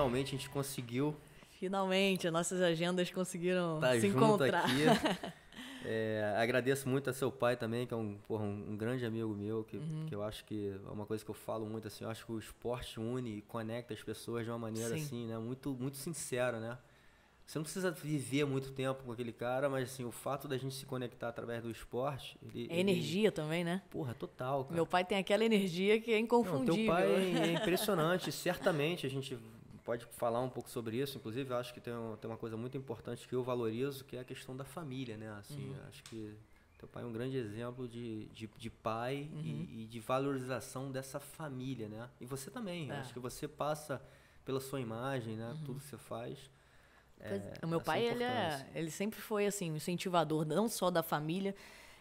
finalmente a gente conseguiu. Finalmente, nossas agendas conseguiram tá se encontrar. É, agradeço muito a seu pai também, que é um, porra, um, um grande amigo meu, que, uhum. que eu acho que é uma coisa que eu falo muito, assim, eu acho que o esporte une e conecta as pessoas de uma maneira, Sim. assim, né, muito, muito sincera, né? Você não precisa viver muito tempo com aquele cara, mas, assim, o fato da gente se conectar através do esporte... Ele, é energia ele... também, né? Porra, total, cara. Meu pai tem aquela energia que é inconfundível. Não, teu pai é impressionante, certamente a gente pode falar um pouco sobre isso. Inclusive, acho que tem, tem uma coisa muito importante que eu valorizo, que é a questão da família, né? Assim, uhum. acho que teu pai é um grande exemplo de, de, de pai uhum. e, e, de valorização dessa família, né? E você também. É. Acho que você passa pela sua imagem, né? Uhum. Tudo que você faz. É, o meu pai, ele, é, ele sempre foi, assim, um incentivador, não só da família.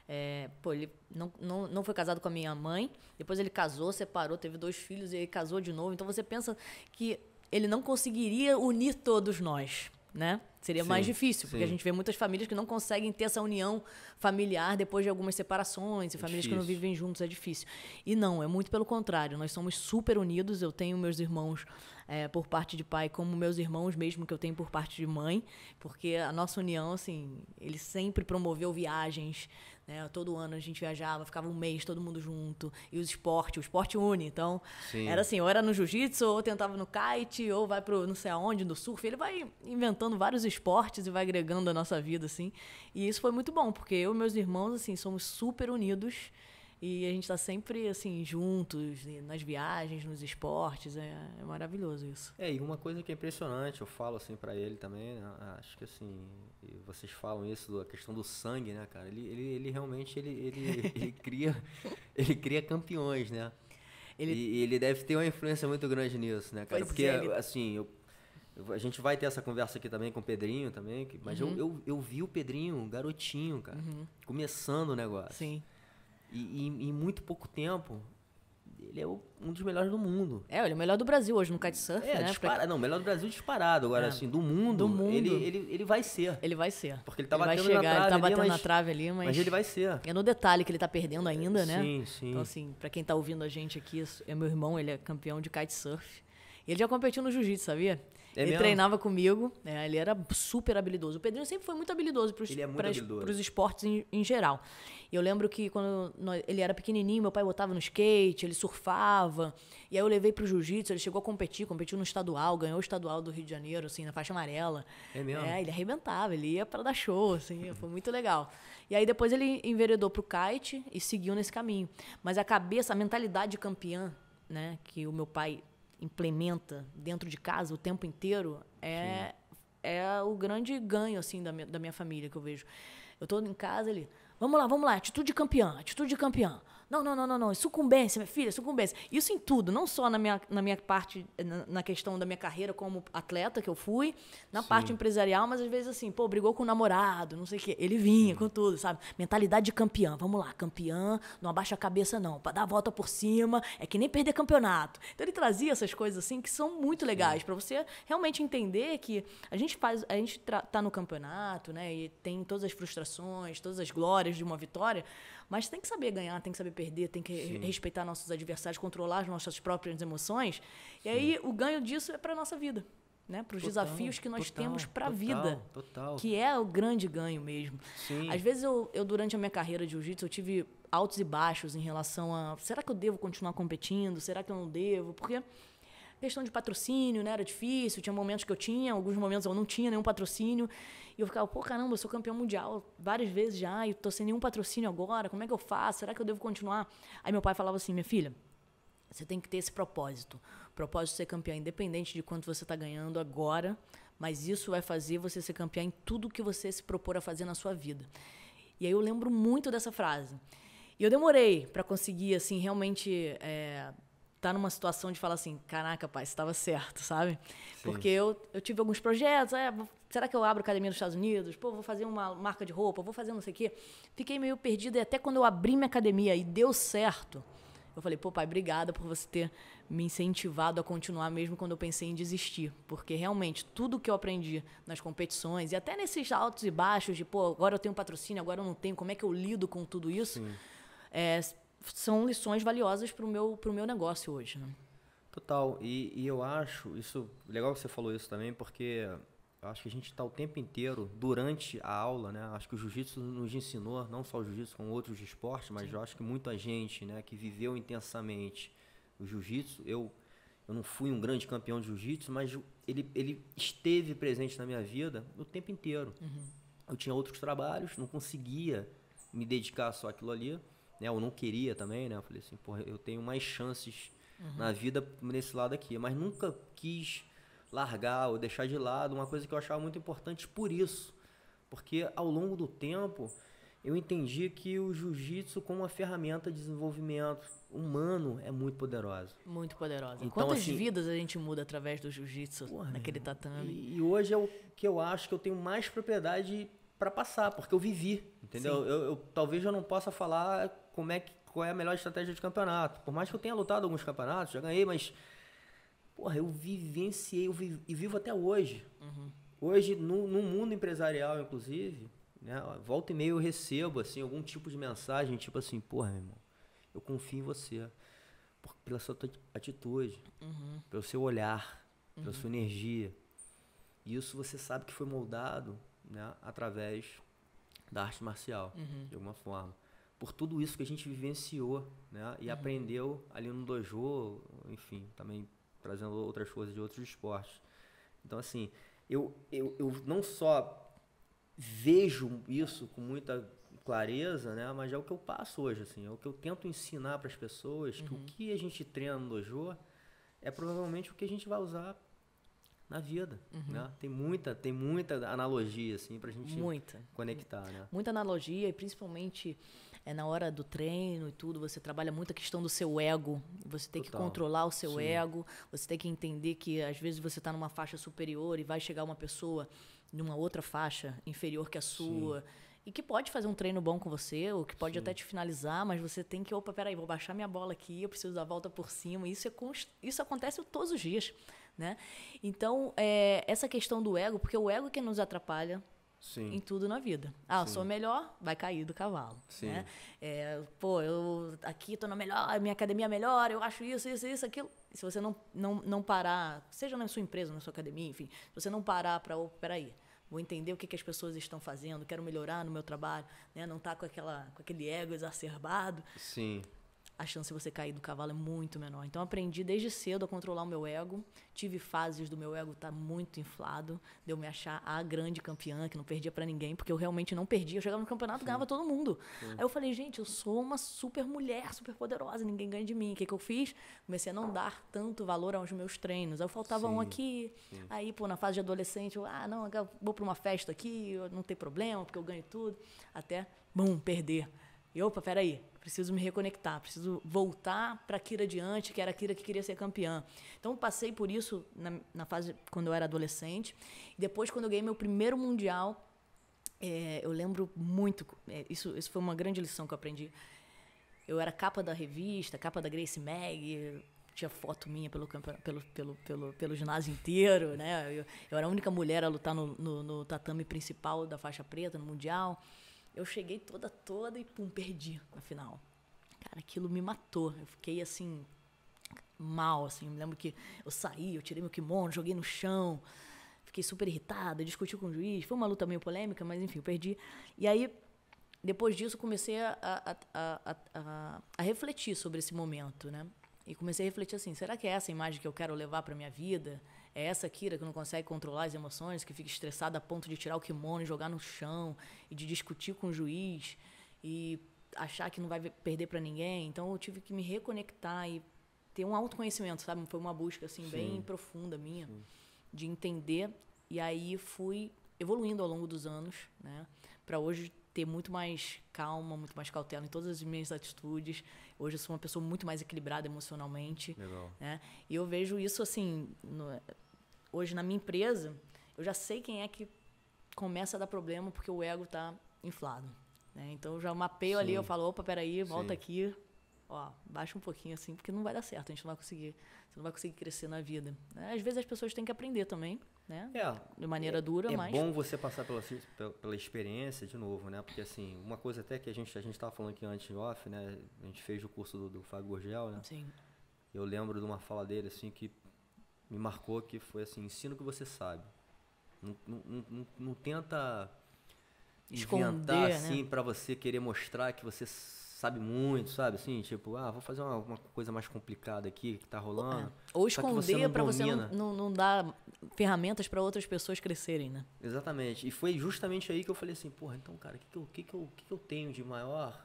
É, pô, ele não, não, não foi casado com a minha mãe, depois ele casou, separou, teve dois filhos e aí casou de novo. Então você pensa que ele não conseguiria unir todos nós, né? Seria sim, mais difícil, porque sim. a gente vê muitas famílias que não conseguem ter essa união familiar depois de algumas separações, e é famílias difícil. que não vivem juntos, é difícil. E não, é muito pelo contrário, nós somos super unidos. Eu tenho meus irmãos é, por parte de pai, como meus irmãos mesmo que eu tenho por parte de mãe, porque a nossa união, assim, ele sempre promoveu viagens, né? Todo ano a gente viajava, ficava um mês todo mundo junto. E os esportes, o esporte une. Então, Sim. era assim, ou era no jiu-jitsu, ou tentava no kite, ou vai pro não sei aonde, no surf. Ele vai inventando vários esportes e vai agregando a nossa vida, assim. E isso foi muito bom, porque eu e meus irmãos, assim, somos super unidos. E a gente está sempre assim juntos nas viagens, nos esportes, é, é, maravilhoso isso. É, e uma coisa que é impressionante, eu falo assim para ele também, né? acho que assim, vocês falam isso da questão do sangue, né, cara? Ele, ele, ele realmente ele, ele, ele cria ele cria campeões, né? Ele... E ele deve ter uma influência muito grande nisso, né, cara? Pois Porque, é, ele... assim, eu a gente vai ter essa conversa aqui também com o Pedrinho também, mas uhum. eu, eu, eu, vi o Pedrinho, garotinho, cara, uhum. começando o negócio. Sim. E, em muito pouco tempo, ele é o, um dos melhores do mundo. É, ele é o melhor do Brasil hoje no kitesurf, é, né? Dispara, não, melhor do Brasil disparado. Agora, é. assim, do mundo, do mundo. Ele, ele, ele vai ser. Ele vai ser. Porque ele tá ele batendo chegar, na trave Ele tá batendo ali, mas, na trave ali, mas... Mas ele vai ser. É no detalhe que ele tá perdendo é, ainda, é, né? Sim, sim. Então, assim, pra quem tá ouvindo a gente aqui, é meu irmão, ele é campeão de kitesurf. Ele já competiu no jiu-jitsu, sabia? É ele mesmo? treinava comigo, né? ele era super habilidoso. O Pedrinho sempre foi muito habilidoso para os é esportes em, em, geral. E eu lembro que quando ele era pequenininho, meu pai botava no skate, ele surfava. E aí eu levei pro jiu-jitsu, ele chegou a competir, competiu no estadual, ganhou o estadual do Rio de Janeiro, assim, na faixa amarela. É mesmo? É, ele arrebentava, ele ia para dar show, assim, foi muito legal. E aí depois ele enveredou pro kite e seguiu nesse caminho. Mas a cabeça, a mentalidade campeã, né, que o meu pai implementa dentro de casa o tempo inteiro, é, é o grande ganho, assim, da minha, da minha família que eu vejo. Eu tô em casa, ele Vamos lá, vamos lá, atitude campeã, atitude campeã. Não, não, não, não, não. Sucumbência, minha filha, sucumbência. Isso em tudo, não só na minha, na minha parte, na, na questão da minha carreira como atleta que eu fui, na Sim. parte empresarial, mas às vezes assim, pô, brigou com o namorado, não sei o quê. Ele vinha com tudo, sabe? Mentalidade de campeã. Vamos lá, campeã, não abaixa a cabeça, não. para dar a volta por cima, é que nem perder campeonato. Então ele trazia essas coisas assim que são muito legais para você realmente entender que a gente faz, a gente tá no campeonato, né? E tem todas as frustrações, todas as glórias de uma vitória, mas tem que saber ganhar, tem que saber perder, tem que Sim. respeitar nossos adversários, controlar as nossas próprias emoções. E aí o ganho disso é para nossa vida. Né, para os desafios que nós total, temos para a vida, total. que é o grande ganho mesmo. Sim. Às vezes eu, eu, durante a minha carreira de jiu-jitsu, eu tive altos e baixos em relação a será que eu devo continuar competindo, será que eu não devo, porque Questão de patrocínio, né? Era difícil, tinha momentos que eu tinha, alguns momentos eu não tinha nenhum patrocínio. E eu ficava, pô, caramba, eu sou campeão mundial várias vezes já e tô sem nenhum patrocínio agora, como é que eu faço? Será que eu devo continuar? Aí meu pai falava assim, minha filha, você tem que ter esse propósito. O propósito de ser campeã, independente de quanto você está ganhando agora, mas isso vai fazer você ser campeã em tudo que você se propor a fazer na sua vida. E aí eu lembro muito dessa frase. E eu demorei para conseguir, assim, realmente é, tá numa situação de falar assim, caraca, pai, estava certo, sabe? Sim. Porque eu, eu tive alguns projetos, é, será que eu abro academia nos Estados Unidos? Pô, vou fazer uma marca de roupa, vou fazer não sei o quê. Fiquei meio perdida e até quando eu abri minha academia e deu certo, eu falei, pô, pai, obrigada por você ter me incentivado a continuar mesmo quando eu pensei em desistir. Porque realmente, tudo que eu aprendi nas competições e até nesses altos e baixos de, pô, agora eu tenho patrocínio, agora eu não tenho, como é que eu lido com tudo isso? Sim. É, são lições valiosas para o meu, meu negócio hoje. Né? Total. E, e, eu acho, isso legal que você falou isso também, porque eu acho que a gente está o tempo inteiro, durante a aula, né? Acho que o jiu-jitsu nos ensinou, não só o jiu-jitsu, como outros esportes, mas Sim. eu acho que muita gente né, que viveu intensamente o jiu-jitsu, eu, eu não fui um grande campeão de jiu-jitsu, mas ele, ele esteve presente na minha vida o tempo inteiro. Uhum. Eu tinha outros trabalhos, não conseguia me dedicar só àquilo ali né? Eu não queria também, né? Eu falei assim, porra, eu tenho mais chances uhum. na vida nesse lado aqui, mas nunca quis largar ou deixar de lado uma coisa que eu achava muito importante por isso. Porque ao longo do tempo, eu entendi que o jiu-jitsu como uma ferramenta de desenvolvimento humano é muito poderosa. Muito poderosa. Então, Quantas assim, vidas a gente muda através do jiu-jitsu naquele tatame? E, e, hoje é o que eu acho que eu tenho mais propriedade para passar, porque eu vivi, entendeu? Eu, eu, talvez eu não possa falar como é que qual é a melhor estratégia de campeonato. Por mais que eu tenha lutado alguns campeonatos, já ganhei, mas porra, eu vivenciei eu vivo, e vivo até hoje. Uhum. Hoje no, no, mundo empresarial, inclusive, né, volta e meia eu recebo assim algum tipo de mensagem, tipo assim, porra, meu irmão, eu confio em você por, pela sua atitude, uhum. pelo seu olhar, pela uhum. sua energia. E isso você sabe que foi moldado né, através da arte marcial, uhum. de alguma forma. Por tudo isso que a gente vivenciou, né, e uhum. aprendeu ali no dojo, enfim, também trazendo outras coisas de outros esportes. Então, assim, eu, eu, eu não só vejo isso com muita clareza, né, mas é o que eu passo hoje, assim, é o que eu tento ensinar para as pessoas, uhum. que o uhum. que a gente treina no dojo é provavelmente o que a gente vai usar na vida, uhum. né? Tem muita, tem muita analogia assim a gente muita. conectar, né? Muita analogia e principalmente é na hora do treino e tudo, você trabalha muito a questão do seu ego, você tem Total. que controlar o seu Sim. ego, você tem que entender que às vezes você está numa faixa superior e vai chegar uma pessoa numa outra faixa inferior que a sua. Sim e que pode fazer um treino bom com você, ou que pode Sim. até te finalizar, mas você tem que, opa, peraí, vou baixar minha bola aqui, eu preciso dar a volta por cima. Isso, é const... isso acontece todos os dias. Né? Então, é, essa questão do ego, porque é o ego é que nos atrapalha, Sim. em tudo na vida. Ah, eu Sim. sou melhor, vai cair do cavalo. Sim. Né? É, pô, eu aqui tô na melhor, minha academia é melhor, eu acho isso, isso, isso, aquilo. se você não, não, não parar, seja na sua empresa, na sua academia, enfim, se você não parar para, oh, peraí, vou entender o que, que as pessoas estão fazendo, quero melhorar no meu trabalho, né? não tá com, aquela, com aquele ego exacerbado. Sim a chance de você cair do cavalo é muito menor. Então aprendi desde cedo a controlar o meu ego. Tive fases do meu ego estar tá muito inflado, de eu me achar a grande campeã, que não perdia para ninguém, porque eu realmente não perdia. Eu chegava no campeonato, e ganhava todo mundo. Sim. Aí eu falei, gente, eu sou uma super mulher, super poderosa, ninguém ganha de mim. O que, que eu fiz? Comecei a não dar tanto valor aos meus treinos. Aí eu faltava Sim. um aqui. Aí, pô, na fase de adolescente, eu, ah, não, eu vou para uma festa aqui, não tem problema, porque eu ganho tudo. Até, bum, perder. E opa, peraí, preciso me reconectar, preciso voltar para a Kira de que era a Kira que queria ser campeã. Então passei por isso na, na fase quando eu era adolescente. Depois, quando eu ganhei meu primeiro mundial, é, eu lembro muito. É, isso, isso foi uma grande lição que eu aprendi. Eu era capa da revista, capa da Grace Mag, tinha foto minha pelo, pelo, pelo, pelo, pelo ginásio inteiro, né? Eu, eu era a única mulher a lutar no, no, no tatame principal da faixa preta, no Mundial. Eu cheguei toda, toda e pum, perdi na final. Cara, aquilo me matou. Eu fiquei assim, mal, assim. Eu me lembro que eu saí, eu tirei meu kimono, joguei no chão. Fiquei super irritada, discuti com o juiz. Foi uma luta meio polêmica, mas enfim, eu perdi. E aí, depois disso, comecei a, a, a, a, a refletir sobre esse momento, né? E comecei a refletir assim: será que é essa imagem que eu quero levar para minha vida? É essa Kira que não consegue controlar as emoções, que fica estressada a ponto de tirar o kimono e jogar no chão, e de discutir com o juiz, e achar que não vai perder para ninguém. Então eu tive que me reconectar e ter um autoconhecimento, sabe? Foi uma busca assim Sim. bem profunda minha Sim. de entender e aí fui evoluindo ao longo dos anos, né? Para hoje ter muito mais calma, muito mais cautela em todas as minhas atitudes. Hoje eu sou uma pessoa muito mais equilibrada emocionalmente, Legal. né? E eu vejo isso assim, no, hoje na minha empresa, eu já sei quem é que começa a dar problema porque o ego está inflado. Né? Então eu já mapeio Sim. ali, eu falo, opa, peraí, volta Sim. aqui, ó, baixa um pouquinho assim, porque não vai dar certo, a gente não vai conseguir, você não vai conseguir crescer na vida. Né? Às vezes as pessoas têm que aprender também, né? É, de maneira é, dura, é mas... É bom você passar pela, pela experiência de novo, né? Porque assim, uma coisa até que a gente a gente estava falando aqui antes em off, né? A gente fez o curso do, do Fábio Gorgel, né? Sim. Eu lembro de uma fala dele assim que me marcou que foi assim, ensina o que você sabe. Não, não, não, não tenta Esconder, inventar né? assim né? para você querer mostrar que você sabe muito, sabe? Assim, tipo, ah, vou fazer uma, uma coisa mais complicada aqui que tá rolando. É, ou esconder para você não, não, não dar ferramentas para outras pessoas crescerem, né? Exatamente. E foi justamente aí que eu falei assim, porra, então, cara, o que, que, eu, que, que, eu, que, que eu tenho de maior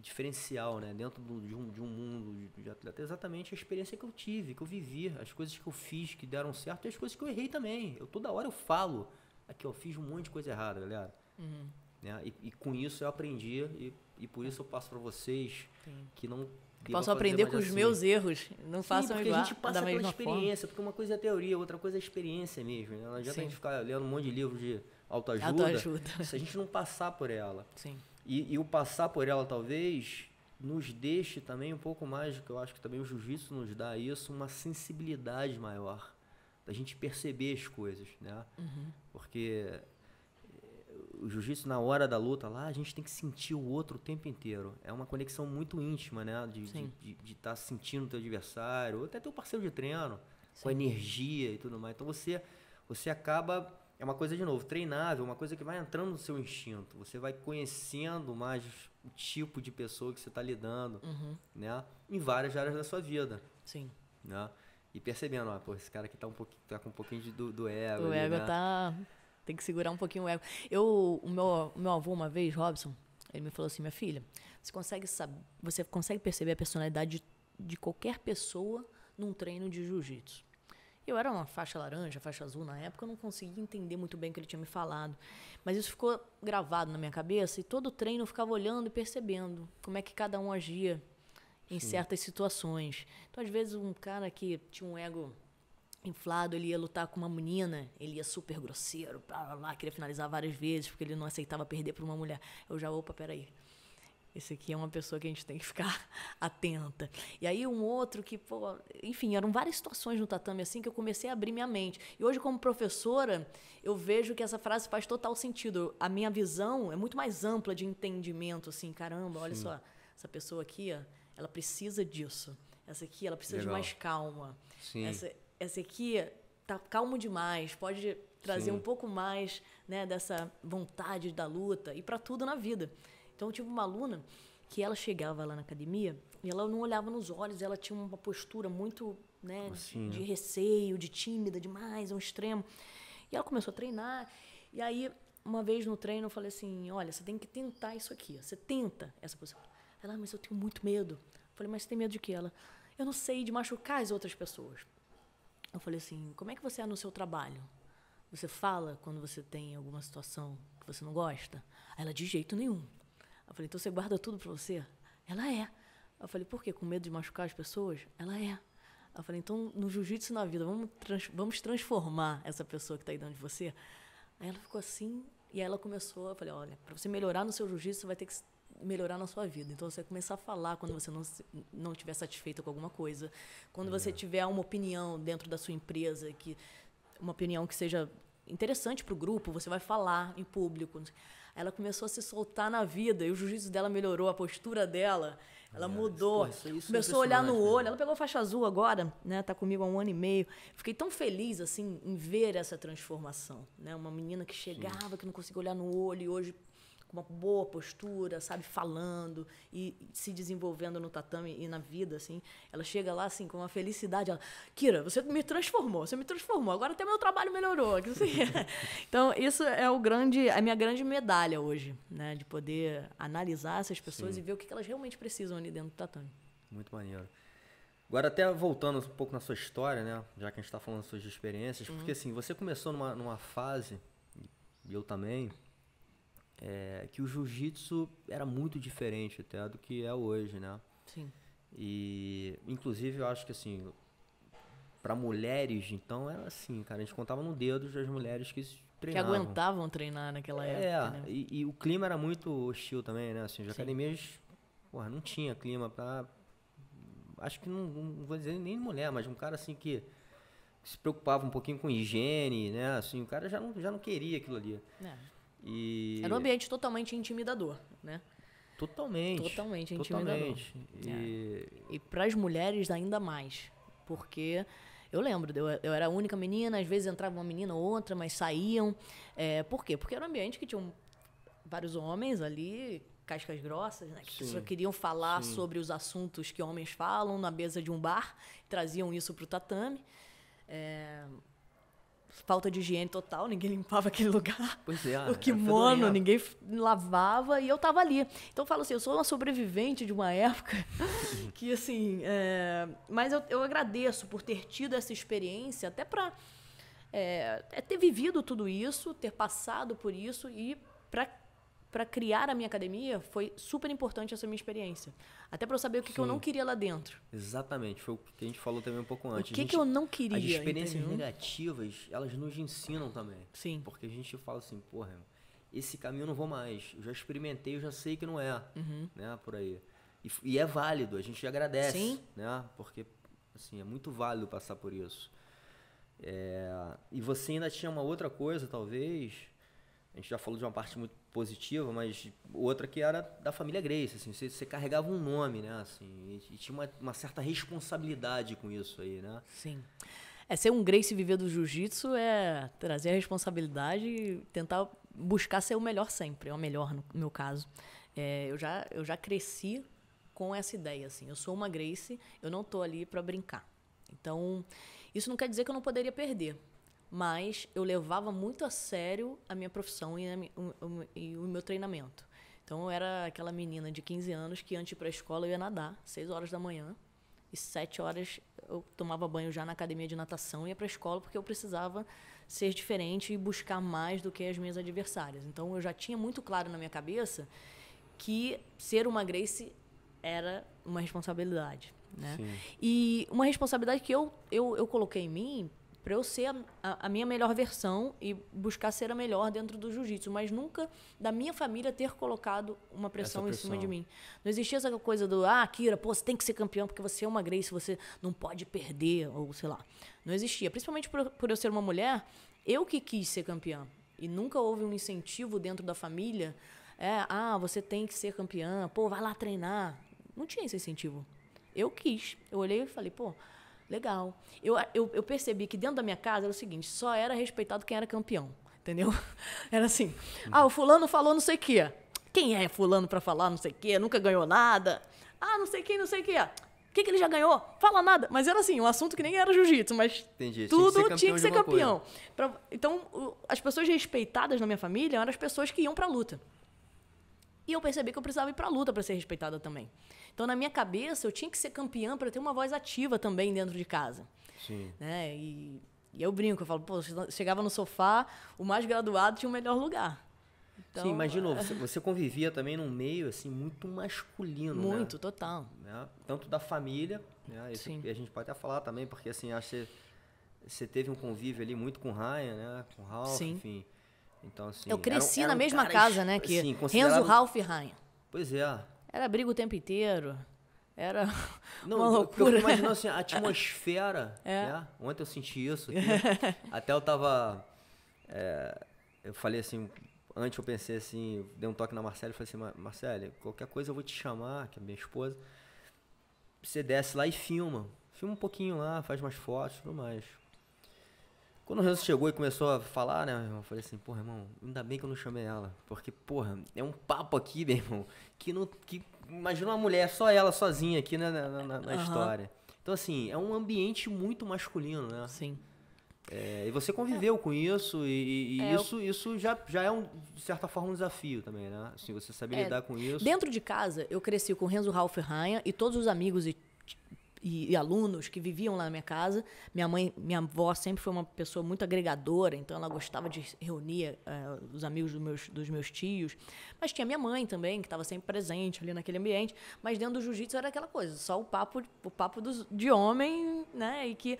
diferencial, né? Dentro do, de, um, de um mundo de atleta. É exatamente a experiência que eu tive, que eu vivi, as coisas que eu fiz que deram certo e as coisas que eu errei também. Eu toda hora eu falo aqui, eu fiz um monte de coisa errada, galera. Uhum. Né? E, e, com isso eu aprendi e, e por isso eu passo para vocês Sim. que não posso aprender com assim. os meus erros, não faço façam igual. Porque a gente passa pela experiência, forma. porque uma coisa é teoria, outra coisa é experiência mesmo. Né? Não adianta Sim. a gente ficar lendo um monte de livros de autoajuda, autoajuda se a gente não passar por ela. Sim. E, e, o passar por ela, talvez, nos deixe também um pouco mais, que eu acho que também o jiu-jitsu nos dá isso, uma sensibilidade maior. Da gente perceber as coisas, né? Uhum. Porque eh, o jiu-jitsu, na hora da luta lá, a gente tem que sentir o outro o tempo inteiro. É uma conexão muito íntima, né? De estar de, de, de tá sentindo o teu adversário, ou até teu parceiro de treino, Sim. com energia e tudo mais. Então você, você acaba é uma coisa de novo, treinável, uma coisa que vai entrando no seu instinto. Você vai conhecendo mais o tipo de pessoa que você está lidando, uhum. né? Em várias áreas da sua vida. Sim. Né? E percebendo, ó, pô, esse cara aqui tá um pouquinho, tá com um pouquinho de, do, do ego. O ali, ego né? tá. Tem que segurar um pouquinho o ego. Eu, o meu, o meu avô, uma vez, Robson, ele me falou assim, minha filha, você consegue saber, você consegue perceber a personalidade de, de qualquer pessoa num treino de jiu-jitsu. Eu era uma faixa laranja, faixa azul na época, eu não conseguia entender muito bem o que ele tinha me falado. Mas isso ficou gravado na minha cabeça e todo o treino eu ficava olhando e percebendo como é que cada um agia em Sim. certas situações. Então, às vezes, um cara que tinha um ego inflado, ele ia lutar com uma menina, ele ia super grosseiro, blá, blá, blá, queria finalizar várias vezes, porque ele não aceitava perder para uma mulher. Eu já, opa, peraí. Esse aqui é uma pessoa que a gente tem que ficar atenta. E aí um outro que, pô, enfim, eram várias situações no tatame assim que eu comecei a abrir minha mente. E hoje como professora, eu vejo que essa frase faz total sentido. A minha visão é muito mais ampla de entendimento assim, caramba, olha Sim. só, essa pessoa aqui, ó, ela precisa disso. Essa aqui, ela precisa Legal. de mais calma. Sim. Essa essa aqui tá calmo demais, pode trazer Sim. um pouco mais, né, dessa vontade da luta e para tudo na vida. Então eu tive uma aluna que ela chegava lá na academia e ela não olhava nos olhos, ela tinha uma postura muito, né, assim, né? de né? receio, de tímida demais, é um extremo. E ela começou a treinar. E aí, uma vez no treino, eu falei assim: olha, você tem que tentar isso aqui. Você tenta essa posição. Ela, ah, mas eu tenho muito medo. Eu falei, mas você tem medo de quê? Ela, eu não sei, de machucar as outras pessoas. Eu falei assim: como é que você é no seu trabalho? Você fala quando você tem alguma situação que você não gosta? ela, de jeito nenhum. Eu falei, então você guarda tudo para você? Ela é. Eu falei, por quê? Com medo de machucar as pessoas? Ela é. Eu falei, então no jiu-jitsu na vida, vamos, trans vamos transformar essa pessoa que está aí dentro de você? Aí ela ficou assim, e aí ela começou, eu falei, olha, para você melhorar no seu jiu-jitsu, você vai ter que melhorar na sua vida. Então você vai começar a falar quando você não não estiver satisfeita com alguma coisa, quando é. você uhum. tiver uma opinião dentro da sua empresa que uma opinião que seja interessante para o grupo, você vai falar em público. Ela começou a se soltar na vida e o juízo dela melhorou, a postura dela. Ela é, mudou, isso, isso começou a olhar no olho. Né? Ela pegou a faixa azul agora, né? Tá comigo há um ano e meio. Fiquei tão feliz assim em ver essa transformação, né? Uma menina que chegava, Sim. que não conseguia olhar no olho e hoje com uma boa postura, sabe, falando e se desenvolvendo no tatame e na vida, assim. Ela chega lá, assim, com uma felicidade. Ela, Kira, você me transformou, você me transformou. Agora até meu trabalho melhorou. Assim. então, isso é o grande, é a minha grande medalha hoje, né? De poder analisar essas pessoas Sim. e ver o que elas realmente precisam ali dentro do tatame. Muito maneiro. Agora, até voltando um pouco na sua história, né? Já que a gente está falando das suas experiências, uhum. porque assim, você começou numa, numa fase, e eu também, é, que o jiu-jitsu era muito diferente até do que é hoje, né? Sim. E, inclusive, eu acho que, assim, para mulheres, então, era assim, cara, a gente contava no dedo das mulheres que treinavam. Que aguentavam treinar naquela é, época, É, né? e, e, o clima era muito hostil também, né? Assim, as Sim. academias, porra, não tinha clima para Acho que não, não vou dizer nem mulher, mas um cara, assim, que se preocupava um pouquinho com higiene, né? Assim, o cara já não, já não queria aquilo ali. É. E... Era um ambiente totalmente intimidador, né? Totalmente. Totalmente intimidador. Totalmente. E, é. e para as mulheres ainda mais, porque eu lembro, eu, eu, era a única menina, às vezes entrava uma menina ou outra, mas saíam. É, por quê? Porque era um ambiente que tinham vários homens ali, cascas grossas, né? Que sim, só queriam falar sim. sobre os assuntos que homens falam na mesa de um bar, traziam isso para o tatame. É, falta de higiene total, ninguém limpava aquele lugar. Pois é. O é kimono, é ninguém lavava e eu tava ali. Então eu falo assim, eu sou uma sobrevivente de uma época que assim, é... mas eu, eu agradeço por ter tido essa experiência, até para é, é, ter vivido tudo isso, ter passado por isso e para para criar a minha academia, foi super importante essa minha experiência. Até para eu saber o que, que, eu não queria lá dentro. Exatamente, foi o que a gente falou também um pouco antes. O que, gente, que eu não queria? As experiências entendeu? negativas, elas nos ensinam também. Sim. Porque a gente fala assim, porra, esse caminho eu não vou mais. Eu já experimentei, eu já sei que não é, uhum. né, por aí. E, e, é válido, a gente agradece, Sim. né? Porque assim, é muito válido passar por isso. É, e você ainda tinha uma outra coisa, talvez, gente já falou de uma parte muito positiva, mas outra que era da família Grace, assim, você, você carregava um nome, né, assim, e, tinha uma, uma, certa responsabilidade com isso aí, né? Sim. É, ser um Grace viver do jiu-jitsu é trazer a responsabilidade e tentar buscar ser o melhor sempre, é o melhor no meu caso. É, eu, já, eu já cresci com essa ideia, assim, eu sou uma Grace, eu não tô ali para brincar. Então, isso não quer dizer que eu não poderia perder, mas eu levava muito a sério a minha profissão e, o, e o meu treinamento. Então eu era aquela menina de 15 anos que antes para a escola eu ia nadar, 6 horas da manhã, e 7 horas eu tomava banho já na academia de natação e ia para a escola porque eu precisava ser diferente e buscar mais do que as minhas adversárias. Então eu já tinha muito claro na minha cabeça que ser uma Grace era uma responsabilidade. Né? E uma responsabilidade que eu, eu, eu coloquei em mim para eu ser a, a, a, minha melhor versão e buscar ser a melhor dentro do jiu-jitsu, mas nunca da minha família ter colocado uma pressão, pressão, em cima de mim. Não existia essa coisa do, ah, Kira, pô, você tem que ser campeão porque você é uma Grace, você não pode perder, ou sei lá. Não existia. Principalmente por, por eu ser uma mulher, eu que quis ser campeã. E nunca houve um incentivo dentro da família, é, ah, você tem que ser campeã, pô, vai lá treinar. Não tinha esse incentivo. Eu quis. Eu olhei e falei, pô, legal. Eu, eu, eu percebi que dentro da minha casa era o seguinte, só era respeitado quem era campeão, entendeu? Era assim, ah, o fulano falou não sei o quê. Quem é fulano para falar não sei o quê? Nunca ganhou nada. Ah, não sei quem, não sei o quê. O que, que, ele já ganhou? Fala nada. Mas era assim, um assunto que nem era jiu-jitsu, mas Entendi. tudo tinha que ser campeão. Que ser campeão. Pra, então, as pessoas respeitadas na minha família eram as pessoas que iam pra luta. E eu percebi que eu precisava ir para a luta para ser respeitada também. Então, na minha cabeça, eu tinha que ser campeã para ter uma voz ativa também dentro de casa. Sim. Né? E, e eu brinco, eu falo, pô, chegava no sofá, o mais graduado tinha o melhor lugar. Então, Sim, mas de novo, você convivia também num meio assim muito masculino, né? Muito, né? total. Né? Tanto da família, né? Isso Sim. a gente pode até falar também, porque assim, acho que você, teve um convívio ali muito com o Ryan, né? Com o Ralph, Sim. enfim. Então, assim, eu cresci na mesma casa, né? Que assim, considerado... Renzo, Ralph e Rainha. Pois é. Era briga o tempo inteiro. Era Não, uma loucura. Eu, eu imagino assim, a atmosfera. É. Né? Ontem eu senti isso. Aqui, até eu tava. É, eu falei assim, antes eu pensei assim, dei um toque na Marcela e falei assim, Marcela, qualquer coisa eu vou te chamar, que é minha esposa. Você desce lá e filma. Filma um pouquinho lá, faz umas fotos, tudo mais. Quando o Renzo chegou e começou a falar, né, meu irmão, eu falei assim, porra, irmão, ainda bem que eu não chamei ela. Porque, porra, é um papo aqui, meu irmão, que não. Que, imagina uma mulher, só ela sozinha aqui né, na, na, na uhum. história. Então, assim, é um ambiente muito masculino, né? Sim. É, e você conviveu é. com isso, e, e é, isso, eu... isso já, já é, um, de certa forma, um desafio também, né? Assim, você saber é, lidar com isso. Dentro de casa, eu cresci com Renzo Ralph Rainha e todos os amigos e e, e, alunos que viviam lá na minha casa. Minha mãe, minha avó sempre foi uma pessoa muito agregadora, então ela gostava de reunir uh, os amigos dos meus, dos meus tios. Mas tinha minha mãe também, que estava sempre presente ali naquele ambiente. Mas dentro do jiu-jitsu era aquela coisa, só o papo, o papo dos, de homem, né? E que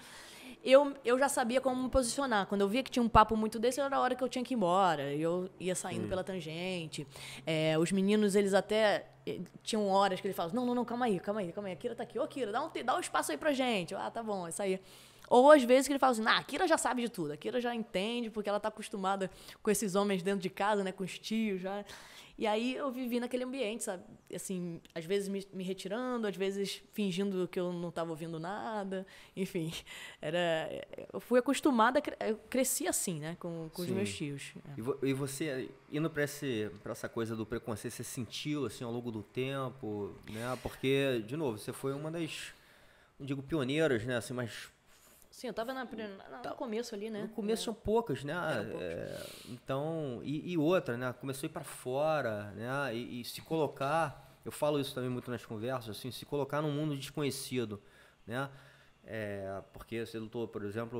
eu, eu já sabia como me posicionar. Quando eu via que tinha um papo muito desse, era a hora que eu tinha que ir embora. Eu ia saindo pela tangente. É, os meninos, eles até eh, tinham horas que ele falava: não, não, não, calma aí, calma aí, calma aí, a Kira tá aqui, ô Kira, dá um, dá um espaço aí pra gente. ah, tá bom, é isso aí. Ou às vezes que ele fala assim, ah, a Kira já sabe de tudo, a Kira já entende, porque ela tá acostumada com esses homens dentro de casa, né, com os tios, já... E aí eu vivi naquele ambiente, sabe? Assim, às vezes me, me retirando, às vezes fingindo que eu não estava ouvindo nada. Enfim, era. Eu fui acostumada, eu cresci assim, né? Com, com os meus tios. É. E, vo, e, você, indo para essa coisa do preconceito, você sentiu, assim, ao longo do tempo, né? Porque, de novo, você foi uma das. Não digo pioneiras, né? Assim, mas Sim, eu tava na, na, tá, no começo ali, né? No começo são poucas, né? É, então, e, e, outra, né? Começou a ir para fora, né? E, e, se colocar, eu falo isso também muito nas conversas, assim, se colocar num mundo desconhecido, né? É, porque você lutou, por exemplo,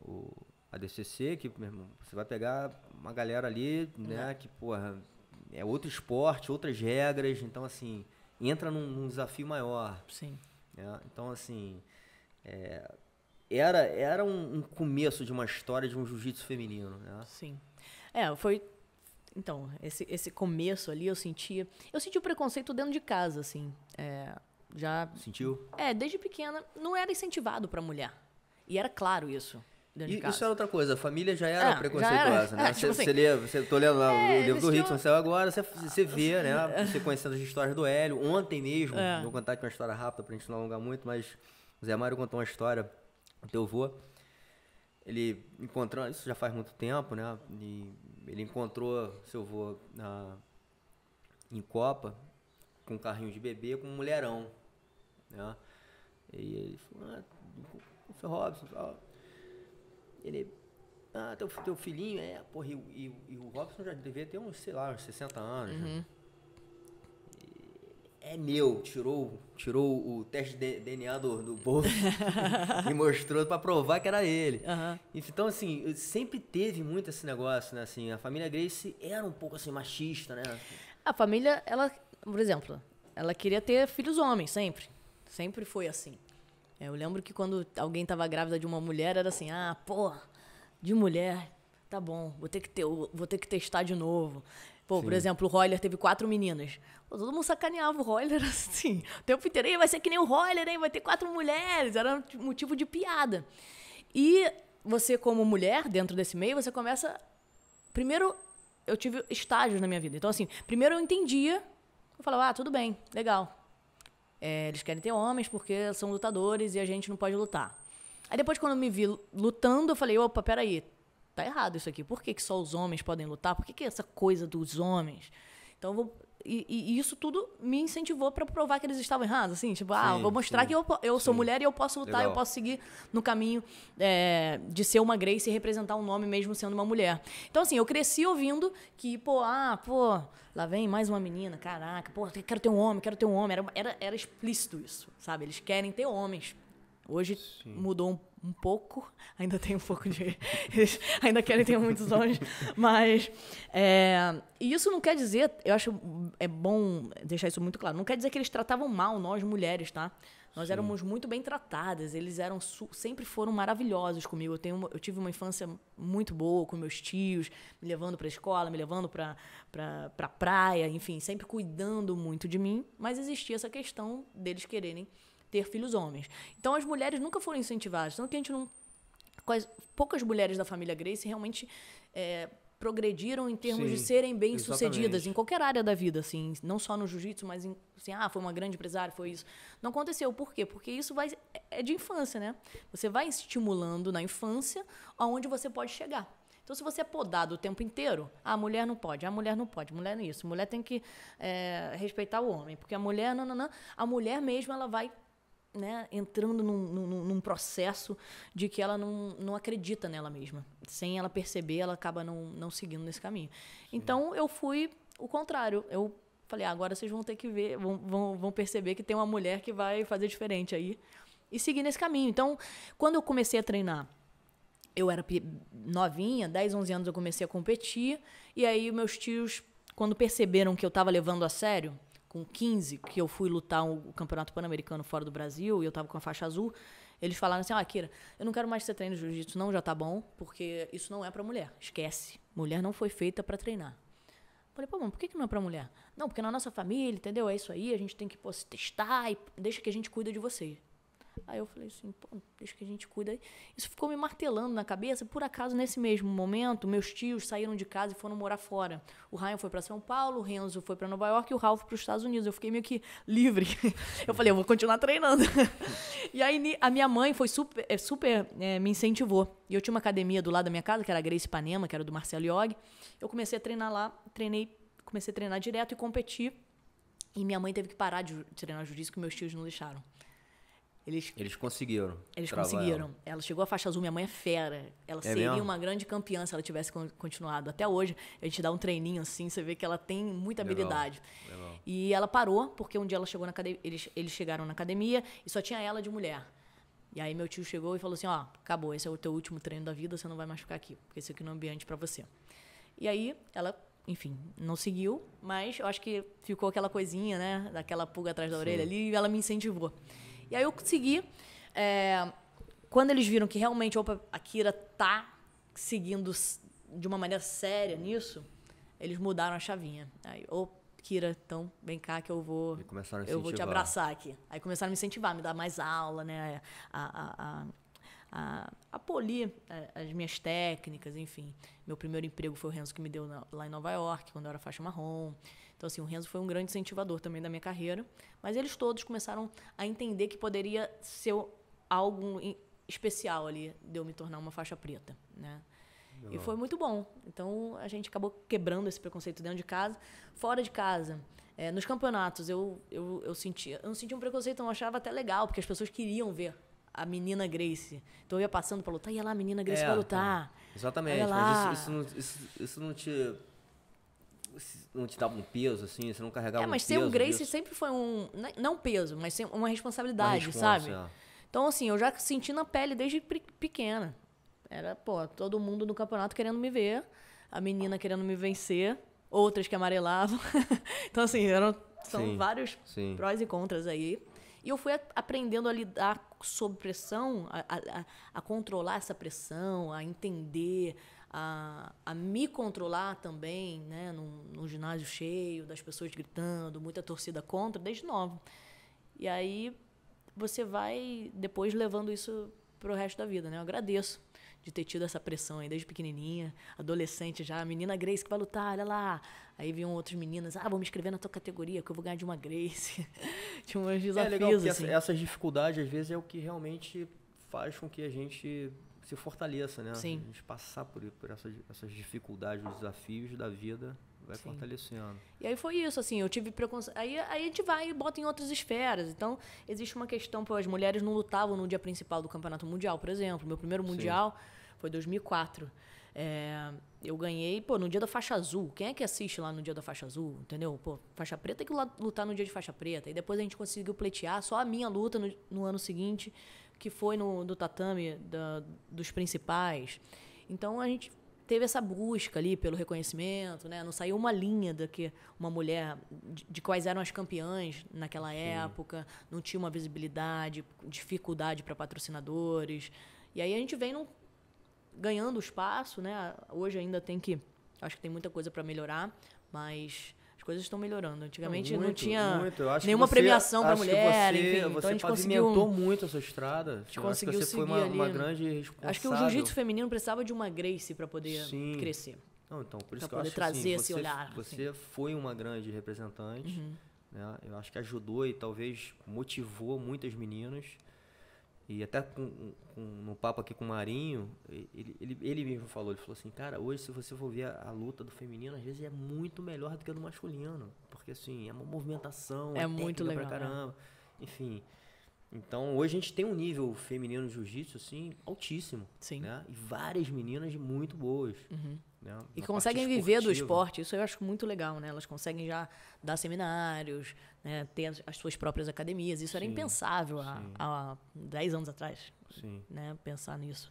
o, o a DCC, que, irmão, você vai pegar uma galera ali, né, uhum. que, porra, é outro esporte, outras regras, então, assim, entra num, num desafio maior. Sim. Né? Então, assim, é, era, era um, um começo de uma história de um jiu-jitsu feminino, né? Sim. É, foi então, esse, esse começo ali eu sentia. Eu senti o preconceito dentro de casa, assim. É, já. Sentiu? É, desde pequena não era incentivado pra mulher. E era claro isso. E, isso é outra coisa, a família já era é, preconceituosa, já era, né? É, tipo assim, você, assim, lê, você tô lendo lá o é, livro do Rickson, saiu agora, você, você vê, né? Você conhecendo as histórias do Hélio. Ontem mesmo, é. vou contar aqui uma história rápida pra gente não alongar muito, mas o Zé Mário contou uma história o teu avô, ele encontrou, isso já faz muito tempo, né? E ele encontrou seu avô na, em Copa, com um carrinho de bebê, com um mulherão, né? E ele falou, ah, o Robson, ele, ah, teu, teu filhinho, é, porra, e, e, e, o Robson já devia ter uns, sei lá, uns 60 anos, né? uhum. né? é meu. Tirou, tirou o teste de DNA do, do bolso e mostrou para provar que era ele. Uhum. Então, assim, sempre teve muito esse negócio, né? Assim, a família Grace era um pouco assim, machista, né? A família, ela, por exemplo, ela queria ter filhos homens, sempre. Sempre foi assim. É, eu lembro que quando alguém estava grávida de uma mulher, era assim, ah, pô, de mulher, tá bom, vou ter que, ter, vou ter que testar de novo. Pô, Sim. por exemplo, o Royler teve quatro meninas. Pô, todo mundo sacaneava o Royler assim. O tempo inteiro, vai ser que nem o Royler, hein? Vai ter quatro mulheres. Era motivo de piada. E você, como mulher, dentro desse meio, você começa. Primeiro, eu tive estágios na minha vida. Então, assim, primeiro eu entendia. Eu falava, ah, tudo bem, legal. É, eles querem ter homens porque são lutadores e a gente não pode lutar. Aí depois, quando eu me vi lutando, eu falei, opa, peraí, tá errado isso aqui. Por que, que só os homens podem lutar? Por que, que essa coisa dos homens? Então, vou. E, e, isso tudo me incentivou para provar que eles estavam errados, assim, tipo, ah, sim, ah, vou mostrar sim, que eu, eu sou mulher e eu posso lutar, Legal. eu posso seguir no caminho é, de ser uma Grace e representar um nome mesmo sendo uma mulher. Então, assim, eu cresci ouvindo que, pô, ah, pô, lá vem mais uma menina, caraca, pô, quero ter um homem, quero ter um homem. Era, era, era explícito isso, sabe? Eles querem ter homens. Hoje mudou um um pouco, ainda tem um pouco de. ainda ainda querem ter muitos olhos, mas. É, e isso não quer dizer, eu acho é bom deixar isso muito claro, não quer dizer que eles tratavam mal nós mulheres, tá? Nós Sim. éramos muito bem tratadas, eles eram sempre foram maravilhosos comigo. Eu, tenho uma, eu tive uma infância muito boa com meus tios, me levando para escola, me levando para pra, pra praia, enfim, sempre cuidando muito de mim, mas existia essa questão deles quererem ter filhos homens. Então as mulheres nunca foram incentivadas, tanto que a gente não. poucas mulheres da família Grace realmente. É, progrediram em termos Sim, de serem bem sucedidas em qualquer área da vida, assim, não só no jiu-jitsu, mas em, assim, ah, foi uma grande empresária, foi isso. Não aconteceu, por quê? Porque isso vai é de infância, né? Você vai estimulando na infância aonde você pode chegar. Então, se você é podado o tempo inteiro, a ah, mulher não pode, a ah, mulher não pode, mulher não é isso, mulher tem que é, respeitar o homem, porque a mulher, não, não, não, a mulher mesmo, ela vai né, entrando num, num, num, processo de que ela não, não acredita nela mesma. Sem ela perceber, ela acaba não, não seguindo nesse caminho. Sim. Então eu fui o contrário. Eu falei, ah, agora vocês vão ter que ver, vão, vão, vão perceber que tem uma mulher que vai fazer diferente aí. E seguir nesse caminho. Então, quando eu comecei a treinar, eu era novinha, 10, 11 anos eu comecei a competir. E aí meus tios, quando perceberam que eu estava levando a sério, com 15, que eu fui lutar o um Campeonato Pan-Americano fora do Brasil e eu estava com a faixa azul, eles falaram assim: "Ah, Kira, eu não quero mais que você treine jiu-jitsu, não, já tá bom, porque isso não é para mulher. Esquece. Mulher não foi feita para treinar." falei, pô, mano, por que, que não é pra mulher? Não, porque na nossa família, entendeu? É isso aí, a gente tem que pô, se testar e deixa que a gente cuida de você. Aí eu falei assim, pô, deixa que a gente cuida. Isso ficou me martelando na cabeça. Por acaso, nesse mesmo momento, meus tios saíram de casa e foram morar fora. O Ryan foi para São Paulo, o Renzo foi para Nova York e o Ralph para os Estados Unidos. Eu fiquei meio que livre. Eu falei, eu vou continuar treinando. E aí a minha mãe foi eh, super, super eh, é, me incentivou. E eu tinha uma academia do lado da minha casa, que era a Grace Panema, que era do Marcelo Iog. Eu comecei a treinar lá, treinei, comecei a treinar direto e competir. E minha mãe teve que parar de treinar jiu-jitsu, que meus tios não deixaram. Eles, eles conseguiram. Eles conseguiram. Ela. ela. chegou à faixa azul, minha mãe é fera. Ela é seria mesmo? uma grande campeã se ela tivesse continuado. Até hoje, a gente dá um treininho assim, você vê que ela tem muita habilidade. Legal. Legal. E ela parou, porque um dia ela chegou na academia, eles, eles chegaram na academia e só tinha ela de mulher. E aí meu tio chegou e falou assim: ó, acabou, esse é o teu último treino da vida, você não vai mais ficar aqui, porque esse aqui não é um ambiente para você. E aí ela enfim, não seguiu, mas eu acho que ficou aquela coisinha, né? Daquela pulga atrás da Sim. orelha ali e ela me incentivou. E aí eu consegui. É, quando eles viram que realmente opa, a Kira tá seguindo de uma maneira séria nisso, eles mudaram a chavinha. Aí, ô, Kira, então vem cá que eu vou. eu vou te abraçar aqui. Aí começaram a me incentivar, me dar mais aula, né? A, a, a, a, polir é, as minhas técnicas, enfim. Meu primeiro emprego foi o Renzo que me deu lá em Nova York, quando eu era faixa marrom. Então, assim, o Renzo foi um grande incentivador também da minha carreira. Mas eles todos começaram a entender que poderia ser algo especial ali de eu me tornar uma faixa preta, né? Não. E foi muito bom. Então, a gente acabou quebrando esse preconceito dentro de casa. Fora de casa, é, nos campeonatos, eu, eu, eu sentia... Eu não sentia um preconceito, eu achava até legal, porque as pessoas queriam ver a menina Grace. Então eu ia passando pra lutar, ia lá, a menina Grace é, vai então. lutar. É. Exatamente. Mas isso, isso, não, isso, isso não te não te dava um peso, assim? Você não carregava um peso? É, mas um ser peso, um Grace sempre foi um... Né, não peso, mas uma responsabilidade, uma sabe? É. Então, assim, eu já senti na pele desde pequena. Era, pô, todo mundo no campeonato querendo me ver. A menina querendo me vencer. Outras que amarelavam. então, assim, eram, são sim, vários sim. prós e contras aí. E eu fui aprendendo a lidar sob pressão, a, a, a, controlar essa pressão, a entender, a, a me controlar também, né? Num, num, ginásio cheio, das pessoas gritando, muita torcida contra, desde novo. E aí você vai depois levando isso pro resto da vida, né? Eu agradeço de ter tido essa pressão aí desde pequenininha, adolescente já, a menina Grace que vai lutar, olha lá. Aí vinham outras meninas, ah, vou me inscrever na tua categoria que eu vou ganhar de uma Grace. Tinha umas desafios, é legal, assim. Essa, essas dificuldades às vezes é o que realmente faz com que a gente se fortaleça, né? Sim. A gente passar por, por essas, essas dificuldades, os desafios da vida vai Sim. fortalecendo. E aí foi isso, assim, eu tive preconceito. Aí, aí a gente vai e bota em outras esferas. Então, existe uma questão, pô, as mulheres não lutavam no dia principal do Campeonato Mundial, por exemplo. Meu primeiro Mundial Sim. foi 2004. É, eu ganhei, pô, no dia da faixa azul. Quem é que assiste lá no dia da faixa azul? Entendeu? Pô, faixa preta tem que lutar no dia de faixa preta. E depois a gente conseguiu pleitear só a minha luta no, no ano seguinte que foi no, tatame da, dos principais. Então a gente teve essa busca ali pelo reconhecimento, né? Não saiu uma linha da que uma mulher de, de quais eram as campeãs naquela Sim. época, não tinha uma visibilidade, dificuldade para patrocinadores. E aí a gente vem num, ganhando espaço, né? Hoje ainda tem que, acho que tem muita coisa para melhorar, mas as coisas estão melhorando. Antigamente muito, não tinha nenhuma você, premiação para mulher, você, enfim. Você então a gente conseguiu muito essa estrada. A gente eu conseguiu acho que você foi uma, uma né? grande responsável. Acho que o jiu-jitsu feminino precisava de uma Grace para poder Sim. crescer. Não, então, por isso pra que eu acho trazer assim, esse você, olhar. Você assim. foi uma grande representante. Uhum. Né? Eu acho que ajudou e talvez motivou muitas meninas. E até com, com, no papo aqui com o Marinho, ele, ele, ele mesmo falou, ele falou assim, cara, hoje se você for ver a, a, luta do feminino, às vezes é muito melhor do que a do masculino. Porque assim, é uma movimentação, é, é muito legal, pra é. caramba. Né? Enfim. Então hoje a gente tem um nível feminino de jiu-jitsu, assim, altíssimo. Sim. Né? E várias meninas muito boas. Uhum. Né? E conseguem viver do esporte, isso eu acho muito legal, né? Elas conseguem já dar seminários, né? ter as suas próprias academias. Isso sim, era impensável há, há 10 anos atrás, sim. né? Pensar nisso.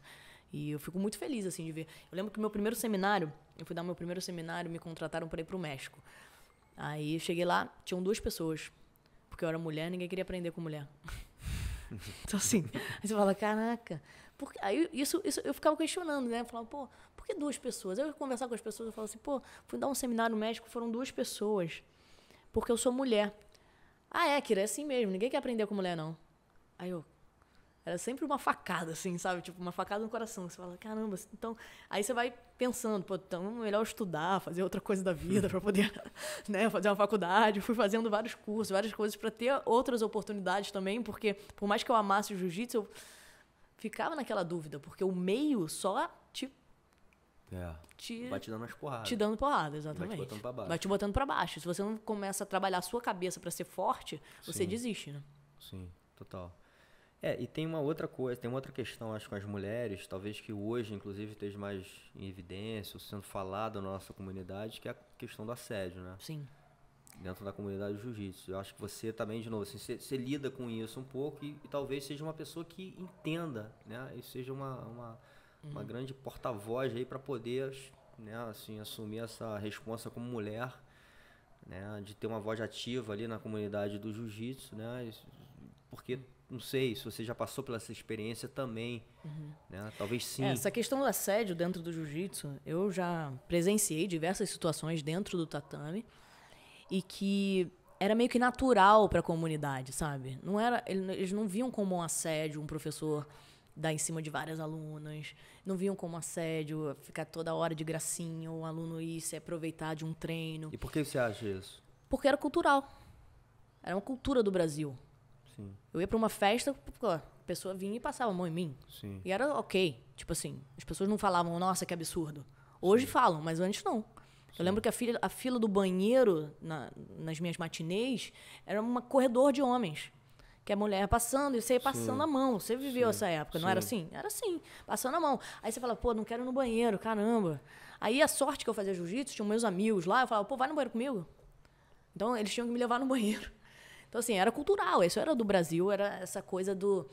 E eu fico muito feliz, assim, de ver. Eu lembro que meu primeiro seminário, eu fui dar meu primeiro seminário, me contrataram para ir para o México. Aí eu cheguei lá, tinham duas pessoas. Porque eu era mulher, ninguém queria aprender com mulher. então, assim, aí você fala, caraca. Porque, aí isso, isso eu ficava questionando, né? Eu falava, pô, por que duas pessoas? Eu conversar com as pessoas, eu falo assim, pô, fui dar um seminário médico, foram duas pessoas. Porque eu sou mulher. Ah, é, Kira, é assim mesmo, ninguém quer aprender com mulher, não. Aí eu. Era sempre uma facada, assim, sabe? Tipo, uma facada no coração. Você fala, caramba, assim, então. Aí você vai pensando, pô, então é melhor estudar, fazer outra coisa da vida para poder, né, fazer uma faculdade. Fui fazendo vários cursos, várias coisas para ter outras oportunidades também, porque por mais que eu amasse o jiu-jitsu, eu ficava naquela dúvida, porque o meio só é. Te, vai te dando as porradas. Te dando porrada, exatamente. Vai te botando pra baixo. Vai te botando pra baixo. Se você não começa a trabalhar a sua cabeça para ser forte, Sim. você desiste, né? Sim, total. É, e tem uma outra coisa, tem uma outra questão, acho, com as mulheres, talvez que hoje, inclusive, esteja mais em evidência, ou sendo falado na nossa comunidade, que é a questão do assédio, né? Sim. Dentro da comunidade do jiu-jitsu. Eu acho que você também, de novo, assim, você, você lida com isso um pouco e, e, talvez seja uma pessoa que entenda, né? E seja uma, uma uhum. uma grande porta-voz aí para poder, né, assim, assumir essa responsa como mulher, né, de ter uma voz ativa ali na comunidade do jiu-jitsu, né? Porque não sei se você já passou pela essa experiência também, uhum. né? Talvez sim. É, essa questão do assédio dentro do jiu-jitsu, eu já presenciei diversas situações dentro do tatame e que era meio que natural para a comunidade, sabe? Não era, eles não viam como um assédio um professor dar em cima de várias alunas, não viam como assédio, ficar toda hora de gracinha, o aluno ir se aproveitar de um treino. E por que você acha isso? Porque era cultural. Era uma cultura do Brasil. Sim. Eu ia para uma festa, a pessoa vinha e passava a mão em mim. Sim. E era ok. Tipo assim, as pessoas não falavam, nossa, que absurdo. Hoje Sim. falam, mas antes não. Eu lembro que a fila, a fila do banheiro na, nas minhas matinês era um corredor de homens que é a mulher passando, e você ia passando Sim. a mão. Você viveu Sim. essa época, não Sim. era assim? Era assim, passando a mão. Aí você fala, pô, não quero ir no banheiro, caramba. Aí a sorte que eu fazia jiu-jitsu, tinha meus amigos lá, eu falava, pô, vai no banheiro comigo. Então eles tinham que me levar no banheiro. Então, assim, era cultural, isso era do Brasil, era essa coisa do.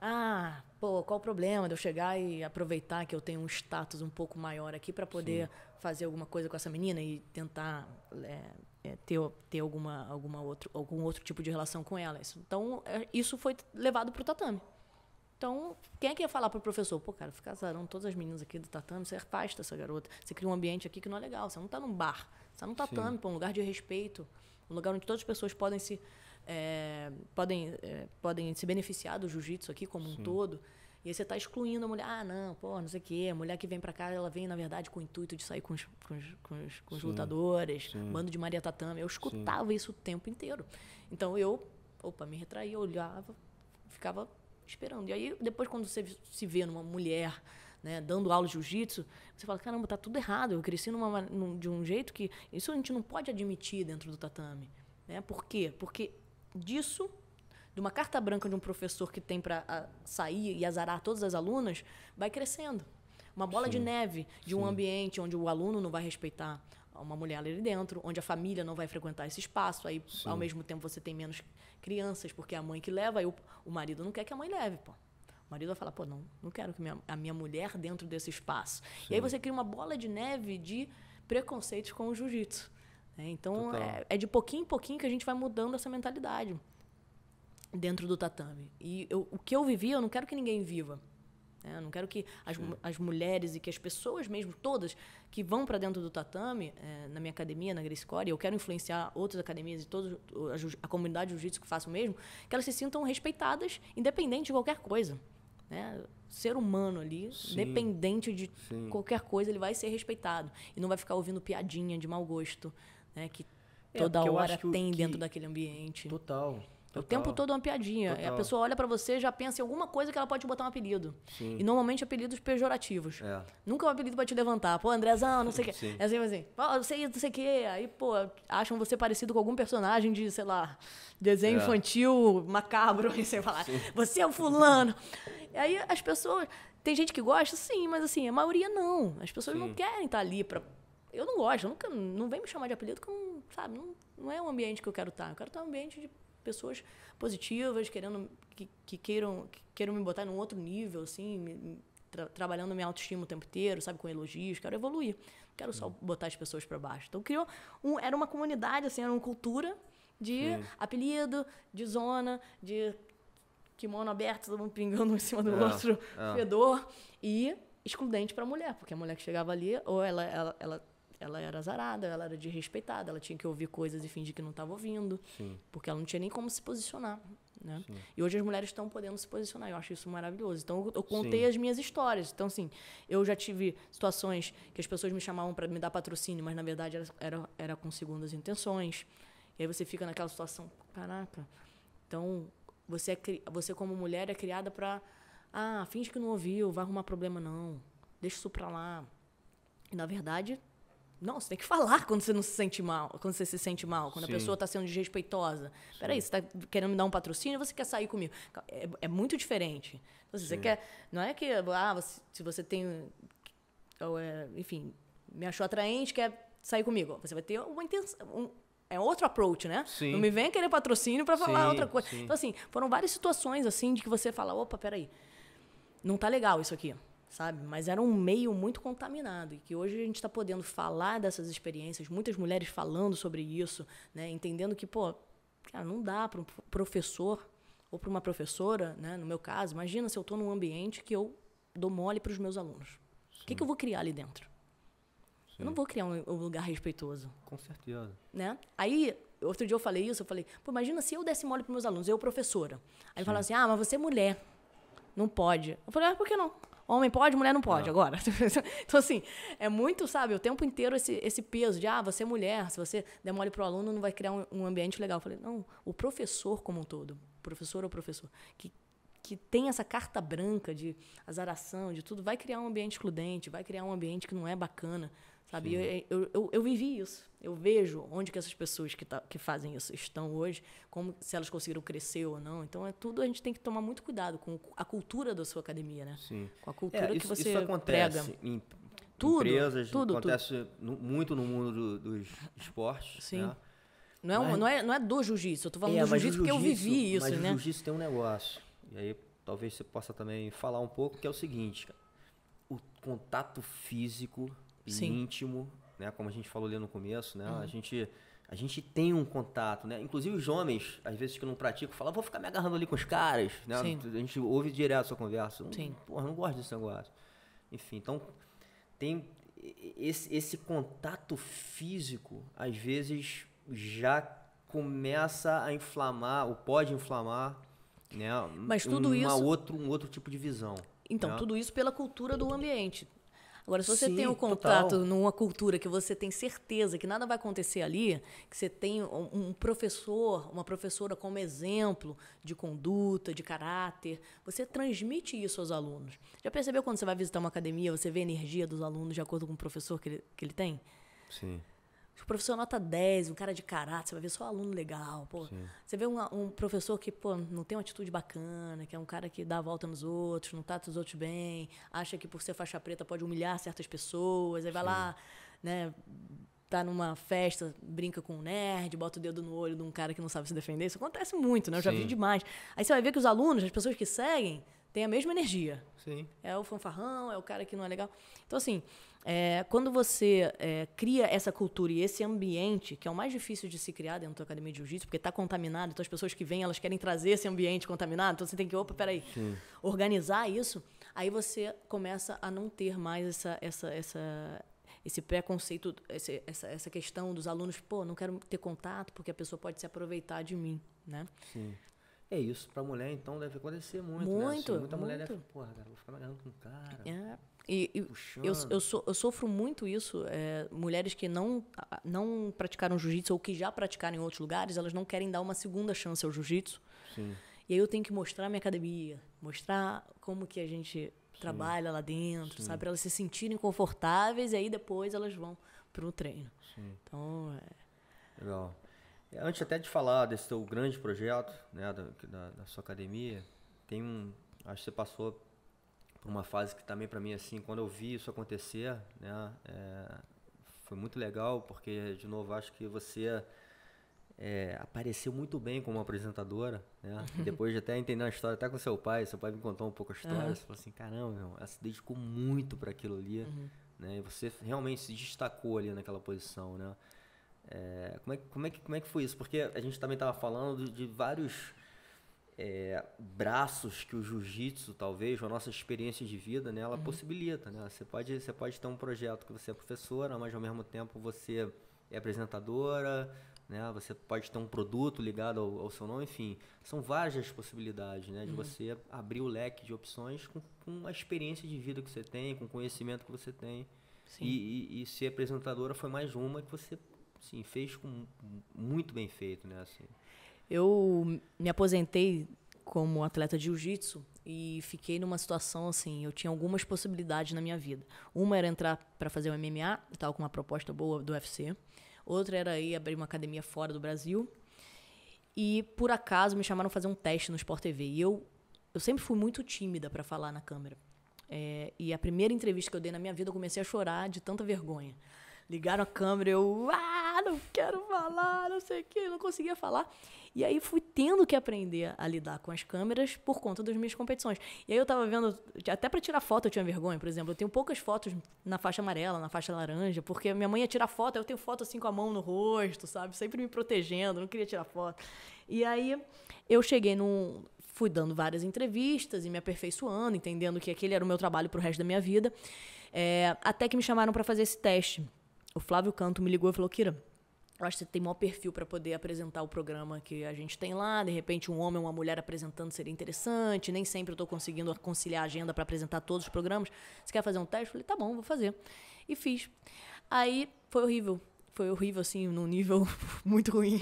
Ah, pô, qual o problema de eu chegar e aproveitar que eu tenho um status um pouco maior aqui para poder fazer alguma coisa com essa menina e tentar é, é, ter, ter alguma, alguma outro, algum outro tipo de relação com elas. Então, é, isso foi levado para o tatame. Então, quem é que ia falar para o professor? Pô, cara, casaram todas as meninas aqui do tatame, você afasta é essa garota, você cria um ambiente aqui que não é legal, você não está num bar, você está num tatame, pô, um lugar de respeito, um lugar onde todas as pessoas podem se, é, podem, é, podem se beneficiar do jiu-jitsu aqui como Sim. um todo. E aí você está excluindo a mulher. Ah, não, pô, não sei o quê. A mulher que vem para cá, ela vem, na verdade, com o intuito de sair com os, com os, com os, com os sim, lutadores, sim. bando de Maria Tatame. Eu escutava sim. isso o tempo inteiro. Então eu, opa, me retraía, olhava, ficava esperando. E aí, depois, quando você se vê numa mulher né, dando aula de jiu-jitsu, você fala, caramba, tá tudo errado. Eu cresci numa, num, de um jeito que... Isso a gente não pode admitir dentro do tatame. Né? Por quê? Porque disso de uma carta branca de um professor que tem para sair e azarar todas as alunas, vai crescendo. Uma bola Sim. de neve de Sim. um ambiente onde o aluno não vai respeitar uma mulher ali dentro, onde a família não vai frequentar esse espaço, aí Sim. ao mesmo tempo você tem menos crianças, porque é a mãe que leva, aí o, o marido não quer que a mãe leve, pô. O marido vai falar, pô, não, não quero que minha, a minha mulher dentro desse espaço. Sim. E aí você cria uma bola de neve de preconceitos com o jiu-jitsu. Né? Então, é, é de pouquinho em pouquinho que a gente vai mudando essa mentalidade dentro do tatame. E eu, o que eu vivi, eu não quero que ninguém viva. Né? Eu não quero que as, as mulheres e que as pessoas mesmo, todas, que vão para dentro do tatame, é, na minha academia, na Grace Core, eu quero influenciar outras academias e toda a, a comunidade jiu-jitsu que faço mesmo, que elas se sintam respeitadas, independente de qualquer coisa. Né? Ser humano ali, Sim. dependente de Sim. qualquer coisa, ele vai ser respeitado. E não vai ficar ouvindo piadinha de mau gosto, né? Que é, toda é, hora tem que, dentro daquele ambiente. Total, Total. O tempo todo é uma piadinha. É, Total. A pessoa olha para você já pensa em alguma coisa que ela pode botar um apelido. Sim. E normalmente apelidos pejorativos. É. Nunca um apelido para te levantar. Pô, Andrezão, não sei o quê. É assim, assim. Pô, não sei, não sei o quê. Aí, pô, acham você parecido com algum personagem de, sei lá, desenho é. infantil, macabro, aí você fala, sim. você é o fulano. e aí as pessoas. Tem gente que gosta, sim, mas assim, a maioria não. As pessoas sim. não querem estar tá ali pra. Eu não gosto, eu nunca, não vem me chamar de apelido, porque não, sabe, não, não é um ambiente que eu quero estar. Tá. Eu quero estar em um ambiente de pessoas positivas, querendo que, que queiram que queiram me botar num outro nível, assim, me, tra, trabalhando minha autoestima o tempo inteiro, sabe, com elogios, quero evoluir. Não quero só botar as pessoas para baixo. Então criou um, era uma comunidade assim, era uma cultura de Sim. apelido, de zona, de kimono aberto, todo mundo pingando um em cima do é, outro, é. fedor e excludente para mulher, porque a mulher que chegava ali ou ela, ela, ela ela era azarada, ela era desrespeitada, ela tinha que ouvir coisas e fingir que não estava ouvindo, Sim. porque ela não tinha nem como se posicionar. Né? E hoje as mulheres estão podendo se posicionar, eu acho isso maravilhoso. Então eu, contei Sim. as minhas histórias. Então, assim, eu já tive situações que as pessoas me chamavam para me dar patrocínio, mas na verdade era, era, era com segundas intenções. E aí você fica naquela situação, caraca. Então, você, é, você como mulher é criada para. Ah, finge que não ouviu, vai arrumar problema não. Deixa isso para lá. E, na verdade, não, você tem que falar quando você não se sente mal, quando você se sente mal, quando Sim. a pessoa está sendo desrespeitosa. Peraí, você está querendo me dar um patrocínio você quer sair comigo? É, é muito diferente. Então, assim, você Sim. quer. Não é que, ah, você, se você tem. Ou é, enfim, me achou atraente, quer sair comigo. Você vai ter uma intenção. Um, é outro approach, né? Sim. Não me vem querer patrocínio para falar outra coisa. Então, assim, foram várias situações assim de que você fala, opa, peraí. Não tá legal isso aqui sabe? Mas era um meio muito contaminado e que hoje a gente está podendo falar dessas experiências, muitas mulheres falando sobre isso, né? Entendendo que, pô, cara, não dá para um professor ou para uma professora, né? No meu caso, imagina se eu estou num ambiente que eu dou mole para os meus alunos. O que, que eu vou criar ali dentro? Sim. Eu não vou criar um, um, lugar respeitoso. Com certeza. Né? Aí, outro dia eu falei isso, eu falei, pô, imagina se eu desse mole para meus alunos, eu professora. Aí Sim. falaram assim, ah, mas você é mulher, não pode. Eu falei, ah, por que não? Homem pode, mulher não pode, é. agora. então, assim, é muito, sabe, o tempo inteiro esse, esse peso de, ah, você é mulher, se você demole para o aluno, não vai criar um, um ambiente legal. Eu falei, não, o professor como um todo, professor ou professor, que que tem essa carta branca de azaração, de tudo, vai criar um ambiente excludente, vai criar um ambiente que não é bacana, Sabe? Eu, eu, eu, eu, vivi isso. Eu vejo onde que essas pessoas que, tá, que fazem isso estão hoje, como se elas conseguiram crescer ou não. Então é tudo a gente tem que tomar muito cuidado com a cultura da sua academia, né? Sim. Com a cultura é, isso, que você isso acontece prega. Em tudo, empresas, tudo, acontece tudo. muito no mundo do, dos esportes, Sim. Né? Não é, mas, não, é, não é do jiu-jitsu, eu tô falando é, do jiu-jitsu porque eu vivi isso, mas né? Mas jiu-jitsu tem um negócio. E aí talvez você possa também falar um pouco, que é o seguinte, O contato físico Sim. íntimo, né? Como a gente falou ali no começo, né? Uhum. A gente a gente tem um contato, né? Inclusive os homens, às vezes que não pratico, falam, vou ficar me agarrando ali com os caras, né? Sim. A gente ouve direto a sua conversa. Hum, Sim. Porra, não gosto desse negócio. Enfim, então tem esse, esse contato físico, às vezes já começa a inflamar, ou pode inflamar, né? Mas tudo uma isso... outro, um outro tipo de visão. Então, né? tudo isso pela cultura do ambiente. Agora, se você Sim, tem o um contato total. numa cultura que você tem certeza que nada vai acontecer ali, que você tem um, um professor, uma professora como exemplo de conduta, de caráter, você transmite isso aos alunos. Já percebeu quando você vai visitar uma academia, você vê a energia dos alunos de acordo com o professor que ele, que ele tem? Sim o professor nota 10, um cara de caráter, você vai ver só aluno legal, pô. Sim. Você vê um, um, professor que, pô, não tem uma atitude bacana, que é um cara que dá a volta nos outros, não trata os outros bem, acha que por ser faixa preta pode humilhar certas pessoas, aí vai lá, né, tá numa festa, brinca com um nerd, bota o dedo no olho de um cara que não sabe se defender. Isso acontece muito, né? Eu já Sim. vi demais. Aí você vai ver que os alunos, as pessoas que seguem, têm a mesma energia. Sim. É o fanfarrão, é o cara que não é legal. Então, assim, é, quando você é, cria essa cultura e esse ambiente, que é o mais difícil de se criar dentro da academia de jiu-jitsu, porque está contaminado, então as pessoas que vêm, elas querem trazer esse ambiente contaminado, então você tem que, opa, peraí, Sim. organizar isso, aí você começa a não ter mais essa, essa, essa, esse preconceito, esse, essa, essa questão dos alunos, pô, não quero ter contato porque a pessoa pode se aproveitar de mim, né? Sim. É isso, para mulher então deve acontecer muito, muito né? Assim, muita muito. mulher deve, porra, cara, vou ficar com o cara. É. E, eu, eu, eu, sofro muito isso. É, mulheres que não, não praticaram jiu-jitsu ou que já praticaram em outros lugares, elas não querem dar uma segunda chance ao jiu-jitsu. E aí eu tenho que mostrar minha academia, mostrar como que a gente Sim. trabalha lá dentro, Sim. sabe? Para elas se sentirem confortáveis e aí depois elas vão pro treino. Sim. Então, é... Legal. Antes até de falar desse teu grande projeto, né, da, da, da sua academia, tem um... Acho que você passou uma fase que também para mim assim, quando eu vi isso acontecer, né, é, foi muito legal porque de novo acho que você é, apareceu muito bem como apresentadora, né? Depois de até entender a história, até com seu pai, seu pai me contou um pouco a história, uhum. você falou assim, caramba, meu, ela se dedicou muito para aquilo ali, uhum. né? E você realmente se destacou ali naquela posição, né? É, como, é, como, é que, como é que foi isso? Porque a gente também estava falando de, de vários é, braços que o jiu-jitsu, talvez, ou a nossa experiência de vida, né, ela uhum. possibilita. Né? Você, pode, você pode ter um projeto que você é professora, mas ao mesmo tempo você é apresentadora, né? Você pode ter um produto ligado ao, ao, seu nome, enfim, são várias as possibilidades, né? De uhum. você abrir o leque de opções com, com, a experiência de vida que você tem, com o conhecimento que você tem. E, e, e, ser apresentadora foi mais uma que você, sim, fez com muito bem feito, né? Assim. Eu me aposentei como atleta de jiu-jitsu e fiquei numa situação assim, eu tinha algumas possibilidades na minha vida. Uma era entrar para fazer o MMA, tal com uma proposta boa do UFC. Outra era ir abrir uma academia fora do Brasil. E por acaso me chamaram fazer um teste no Sport TV. E eu eu sempre fui muito tímida para falar na câmera. É, e a primeira entrevista que eu dei na minha vida, eu comecei a chorar de tanta vergonha. Ligaram a câmera, eu, ah, não quero falar, não sei o que, não conseguia falar. E aí fui tendo que aprender a lidar com as câmeras por conta das minhas competições. E aí eu tava vendo, até para tirar foto eu tinha vergonha, por exemplo. Eu tenho poucas fotos na faixa amarela, na faixa laranja, porque minha mãe ia tirar foto, eu tenho foto assim com a mão no rosto, sabe? Sempre me protegendo, não queria tirar foto. E aí eu cheguei num. Fui dando várias entrevistas e me aperfeiçoando, entendendo que aquele era o meu trabalho pro resto da minha vida. É, até que me chamaram para fazer esse teste. O Flávio Canto me ligou e falou: Kira, eu acho que você tem maior perfil para poder apresentar o programa que a gente tem lá. De repente, um homem ou uma mulher apresentando seria interessante. Nem sempre eu estou conseguindo conciliar a agenda para apresentar todos os programas. Você quer fazer um teste? Eu falei, tá bom, vou fazer. E fiz. Aí foi horrível. Foi horrível, assim, num nível muito ruim.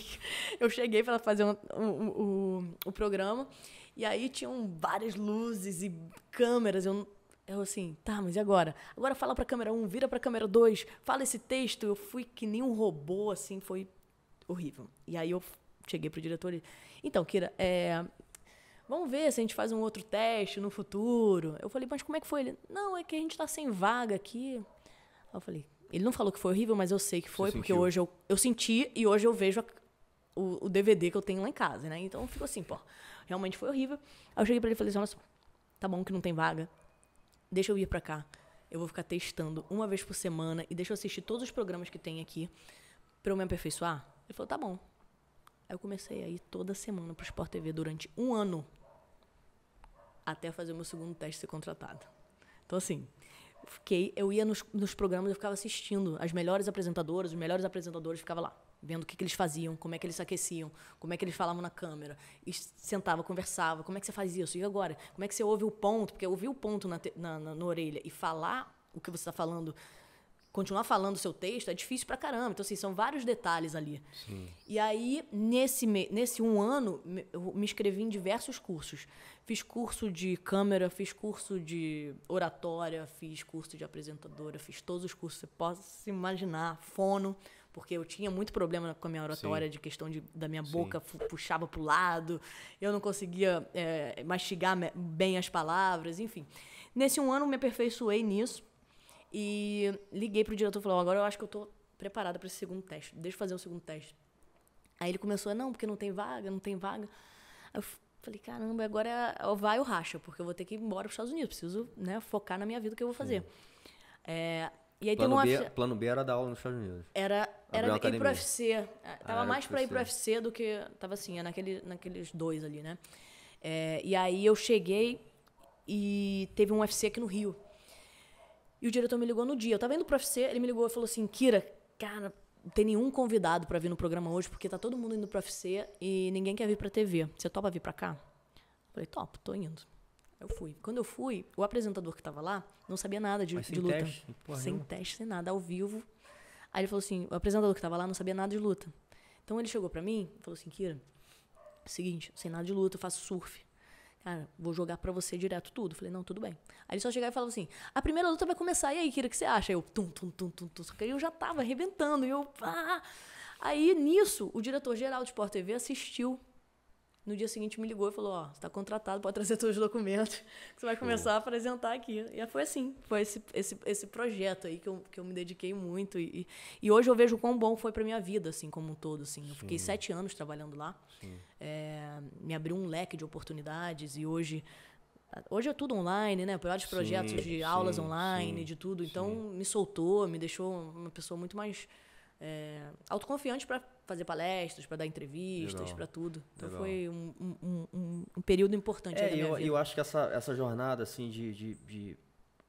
Eu cheguei para fazer o, um, um, programa e aí tinham várias luzes e câmeras. Eu eu assim, tá, mas e agora? Agora fala pra câmera 1, um, vira pra câmera 2, fala esse texto. Eu fui que nem um robô, assim, foi horrível. E aí eu cheguei pro diretor e. Então, Kira, é, vamos ver se a gente faz um outro teste no futuro. Eu falei, mas como é que foi? Ele, não, é que a gente tá sem vaga aqui. Aí eu falei, ele não falou que foi horrível, mas eu sei que foi, Você porque sentiu? hoje eu, eu senti e hoje eu vejo a, o, o, DVD que eu tenho lá em casa, né? Então ficou assim, pô, realmente foi horrível. Aí eu cheguei pra ele e falei assim, olha tá bom que não tem vaga, deixa eu ir para cá. Eu vou ficar testando uma vez por semana e deixa eu assistir todos os programas que tem aqui para eu me aperfeiçoar. Ele falou, tá bom. Aí eu comecei a ir toda semana pro Sport TV durante um ano até fazer o meu segundo teste ser contratado. Então, assim, eu fiquei, eu ia nos, nos programas, eu ficava assistindo as melhores apresentadoras, os melhores apresentadores, ficava lá vendo o que, que, eles faziam, como é que eles se aqueciam, como é que eles falavam na câmera, e sentava, conversava, como é que você faz isso, e agora? Como é que você ouve o ponto? Porque ouvir o ponto na, na, na, na orelha e falar o que você está falando, continuar falando o seu texto, é difícil pra caramba. Então, assim, são vários detalhes ali. Sim. E aí, nesse, nesse um ano, eu me inscrevi em diversos cursos. Fiz curso de câmera, fiz curso de oratória, fiz curso de apresentadora, fiz todos os cursos que você possa imaginar, fono porque eu tinha muito problema com a minha oratória, Sim. de questão de, da minha boca Sim. puxava para o lado, eu não conseguia é, mastigar bem as palavras, enfim. Nesse um ano, me aperfeiçoei nisso e liguei pro diretor e falei: oh, agora eu acho que eu estou preparada para esse segundo teste, deixa eu fazer o um segundo teste. Aí ele começou não, porque não tem vaga, não tem vaga. Aí eu Falei, caramba, agora é, vai o racha, porque eu vou ter que ir embora para os Estados Unidos, preciso né, focar na minha vida, o que eu vou fazer. É, e aí plano, teve uma... B, plano B era dar aula nos Estados Unidos. Era, era é, ah, ir academia. pro UFC. Tava ah, mais para ir pro UFC do que. Tava assim, é naquele, naqueles dois ali, né? É, e aí eu cheguei e teve um UFC aqui no Rio. E o diretor me ligou no dia. Eu tava indo pro UFC, ele me ligou e falou assim: Kira, cara, não tem nenhum convidado para vir no programa hoje, porque tá todo mundo indo pro UFC e ninguém quer vir pra TV. Você topa vir pra cá? Eu falei, top, tô indo. Eu fui. Quando eu fui, o apresentador que tava lá não sabia nada de, Mas sem de luta. Teste, sem teste, sem nada, ao vivo. Aí ele falou assim: o apresentador que tava lá não sabia nada de luta. Então ele chegou para mim e falou assim: Kira, seguinte, sem nada de luta, eu faço surf. Cara, vou jogar para você direto tudo. Falei, não, tudo bem. Aí ele só chegava e falava assim: a primeira luta vai começar, e aí, Kira, o que você acha? Aí eu, tum, tum, tum, tum, tum. Só que aí eu já tava arrebentando, e eu, pá. Ah. Aí nisso, o diretor-geral de Sport TV assistiu no dia seguinte me ligou e falou: Ó, oh, você tá contratado, pode trazer todos os documentos, que você vai começar a apresentar aqui. E foi assim, foi esse, esse, esse projeto aí que eu, que eu me dediquei muito. E, e hoje eu vejo quão bom foi pra minha vida, assim, como um todo. Assim. Eu fiquei sete anos trabalhando lá, é, me abriu um leque de oportunidades e hoje. Hoje é tudo online, né? Vários projetos sim, de sim, aulas online, sim, de tudo. Então, me soltou, me deixou uma pessoa muito mais é, autoconfiante para fazer palestras, para dar entrevistas, para tudo. Então Legal. foi um, um, um, um, período importante. É, eu, eu, acho que essa, essa jornada assim de, de, de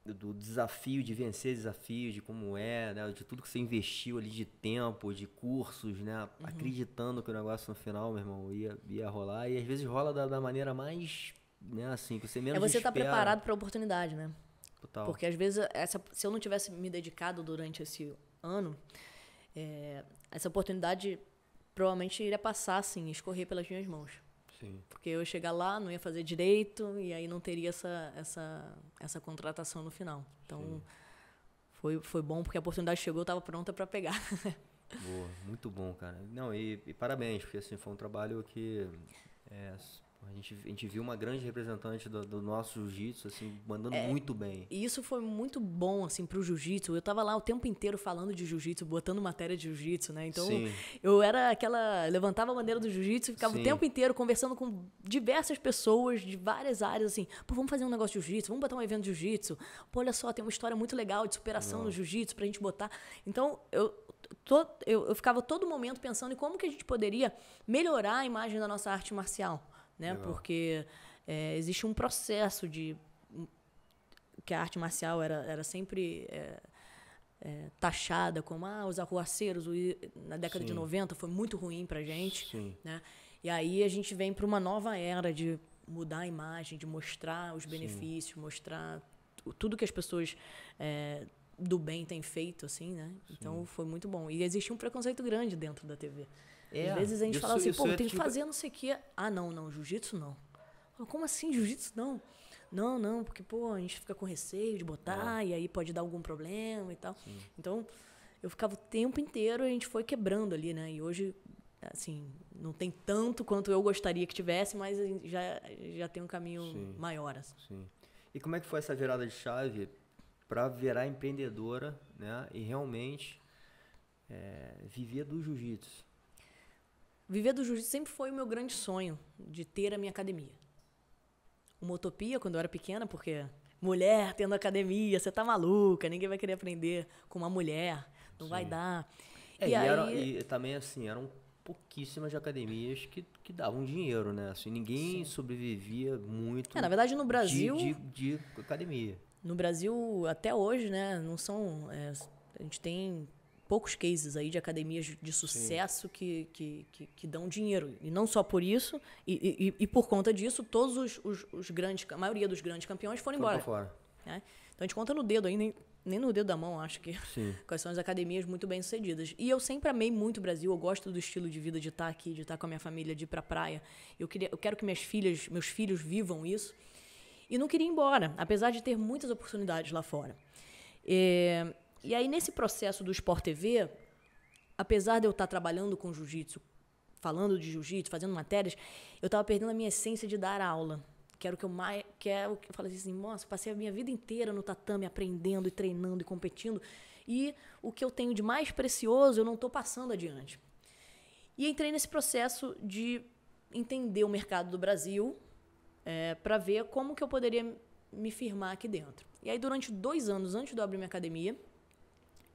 do desafio de vencer desafios, de como é, né? de tudo que você investiu ali de tempo, de cursos, né, uhum. acreditando que o negócio no final, meu irmão, ia, ia rolar e às vezes rola da, da maneira mais, né, assim, que você menos É você estar tá preparado para a oportunidade, né? Total. Porque às vezes essa, se eu não tivesse me dedicado durante esse ano, é, essa oportunidade provavelmente iria passar, assim, escorrer pelas minhas mãos. Sim. Porque eu ia chegar lá, não ia fazer direito, e aí não teria essa, essa, essa contratação no final. Então, Sim. foi, foi bom, porque a oportunidade chegou, eu estava pronta para pegar. Boa, muito bom, cara. Não, e, e, parabéns, porque assim, foi um trabalho que é, a gente, a gente viu uma grande representante do, do nosso jiu-jitsu, assim, mandando é, muito bem. E isso foi muito bom, assim, pro jiu-jitsu. Eu tava lá o tempo inteiro falando de jiu-jitsu, botando matéria de jiu-jitsu, né? Então, Sim. eu era aquela... Levantava a bandeira do jiu-jitsu, ficava Sim. o tempo inteiro conversando com diversas pessoas de várias áreas, assim. Pô, vamos fazer um negócio de jiu-jitsu, vamos botar um evento de jiu-jitsu. Pô, olha só, tem uma história muito legal de superação Não. no jiu-jitsu pra gente botar. Então, eu Todo, eu, eu, ficava todo momento pensando em como que a gente poderia melhorar a imagem da nossa arte marcial né? Legal. Porque é, existe um processo de que a arte marcial era, era sempre é, é, taxada como ah, os arruaceiros na década Sim. de 90 foi muito ruim para gente, Sim. né? E aí a gente vem para uma nova era de mudar a imagem, de mostrar os benefícios, Sim. mostrar tudo que as pessoas é, do bem têm feito, assim, né? Então foi muito bom. E existia um preconceito grande dentro da TV. É. Às vezes a gente isso, fala assim, pô, é tem que tipo fazer não sei o quê. Ah, não, não, jiu-jitsu não. Como assim jiu-jitsu não? Não, não, porque, pô, a gente fica com receio de botar é. e aí pode dar algum problema e tal. Sim. Então, eu ficava o tempo inteiro e a gente foi quebrando ali, né? E hoje, assim, não tem tanto quanto eu gostaria que tivesse, mas já, já tem um caminho Sim. maior. Assim. Sim. E como é que foi essa virada de chave para virar empreendedora, né? E realmente é, viver do jiu-jitsu? Viver do jiu-jitsu sempre foi o meu grande sonho, de ter a minha academia. Uma utopia quando eu era pequena, porque mulher tendo academia, você tá maluca, ninguém vai querer aprender com uma mulher, não Sim. vai dar. É, e, e, aí... era, e, também, assim, eram pouquíssimas academias que, que davam dinheiro, né? Assim, ninguém Sim. sobrevivia muito. É, na verdade, no Brasil. De, de, de academia. No Brasil, até hoje, né? Não são. É, a gente tem poucos cases aí de academias de sucesso que, que, que, que, dão dinheiro. E não só por isso, e, e, e por conta disso, todos os, os, os, grandes, a maioria dos grandes campeões foram embora. Né? Então a gente conta no dedo aí, nem, nem no dedo da mão, acho que. Sim. Quais são as academias muito bem sucedidas. E eu sempre amei muito o Brasil, eu gosto do estilo de vida de estar aqui, de estar com a minha família, de ir pra praia. Eu, queria, eu quero que minhas filhas, meus filhos vivam isso. E não queria ir embora, apesar de ter muitas oportunidades lá fora. Eh, e aí, nesse processo do Sport TV, apesar de eu estar trabalhando com jiu-jitsu, falando de jiu-jitsu, fazendo matérias, eu estava perdendo a minha essência de dar aula. Que o que eu mais. Que é o que eu falei assim, nossa, passei a minha vida inteira no tatame, aprendendo e treinando e competindo. E o que eu tenho de mais precioso, eu não estou passando adiante. E entrei nesse processo de entender o mercado do Brasil é, para ver como que eu poderia me firmar aqui dentro. E aí, durante dois anos antes de eu abrir minha academia,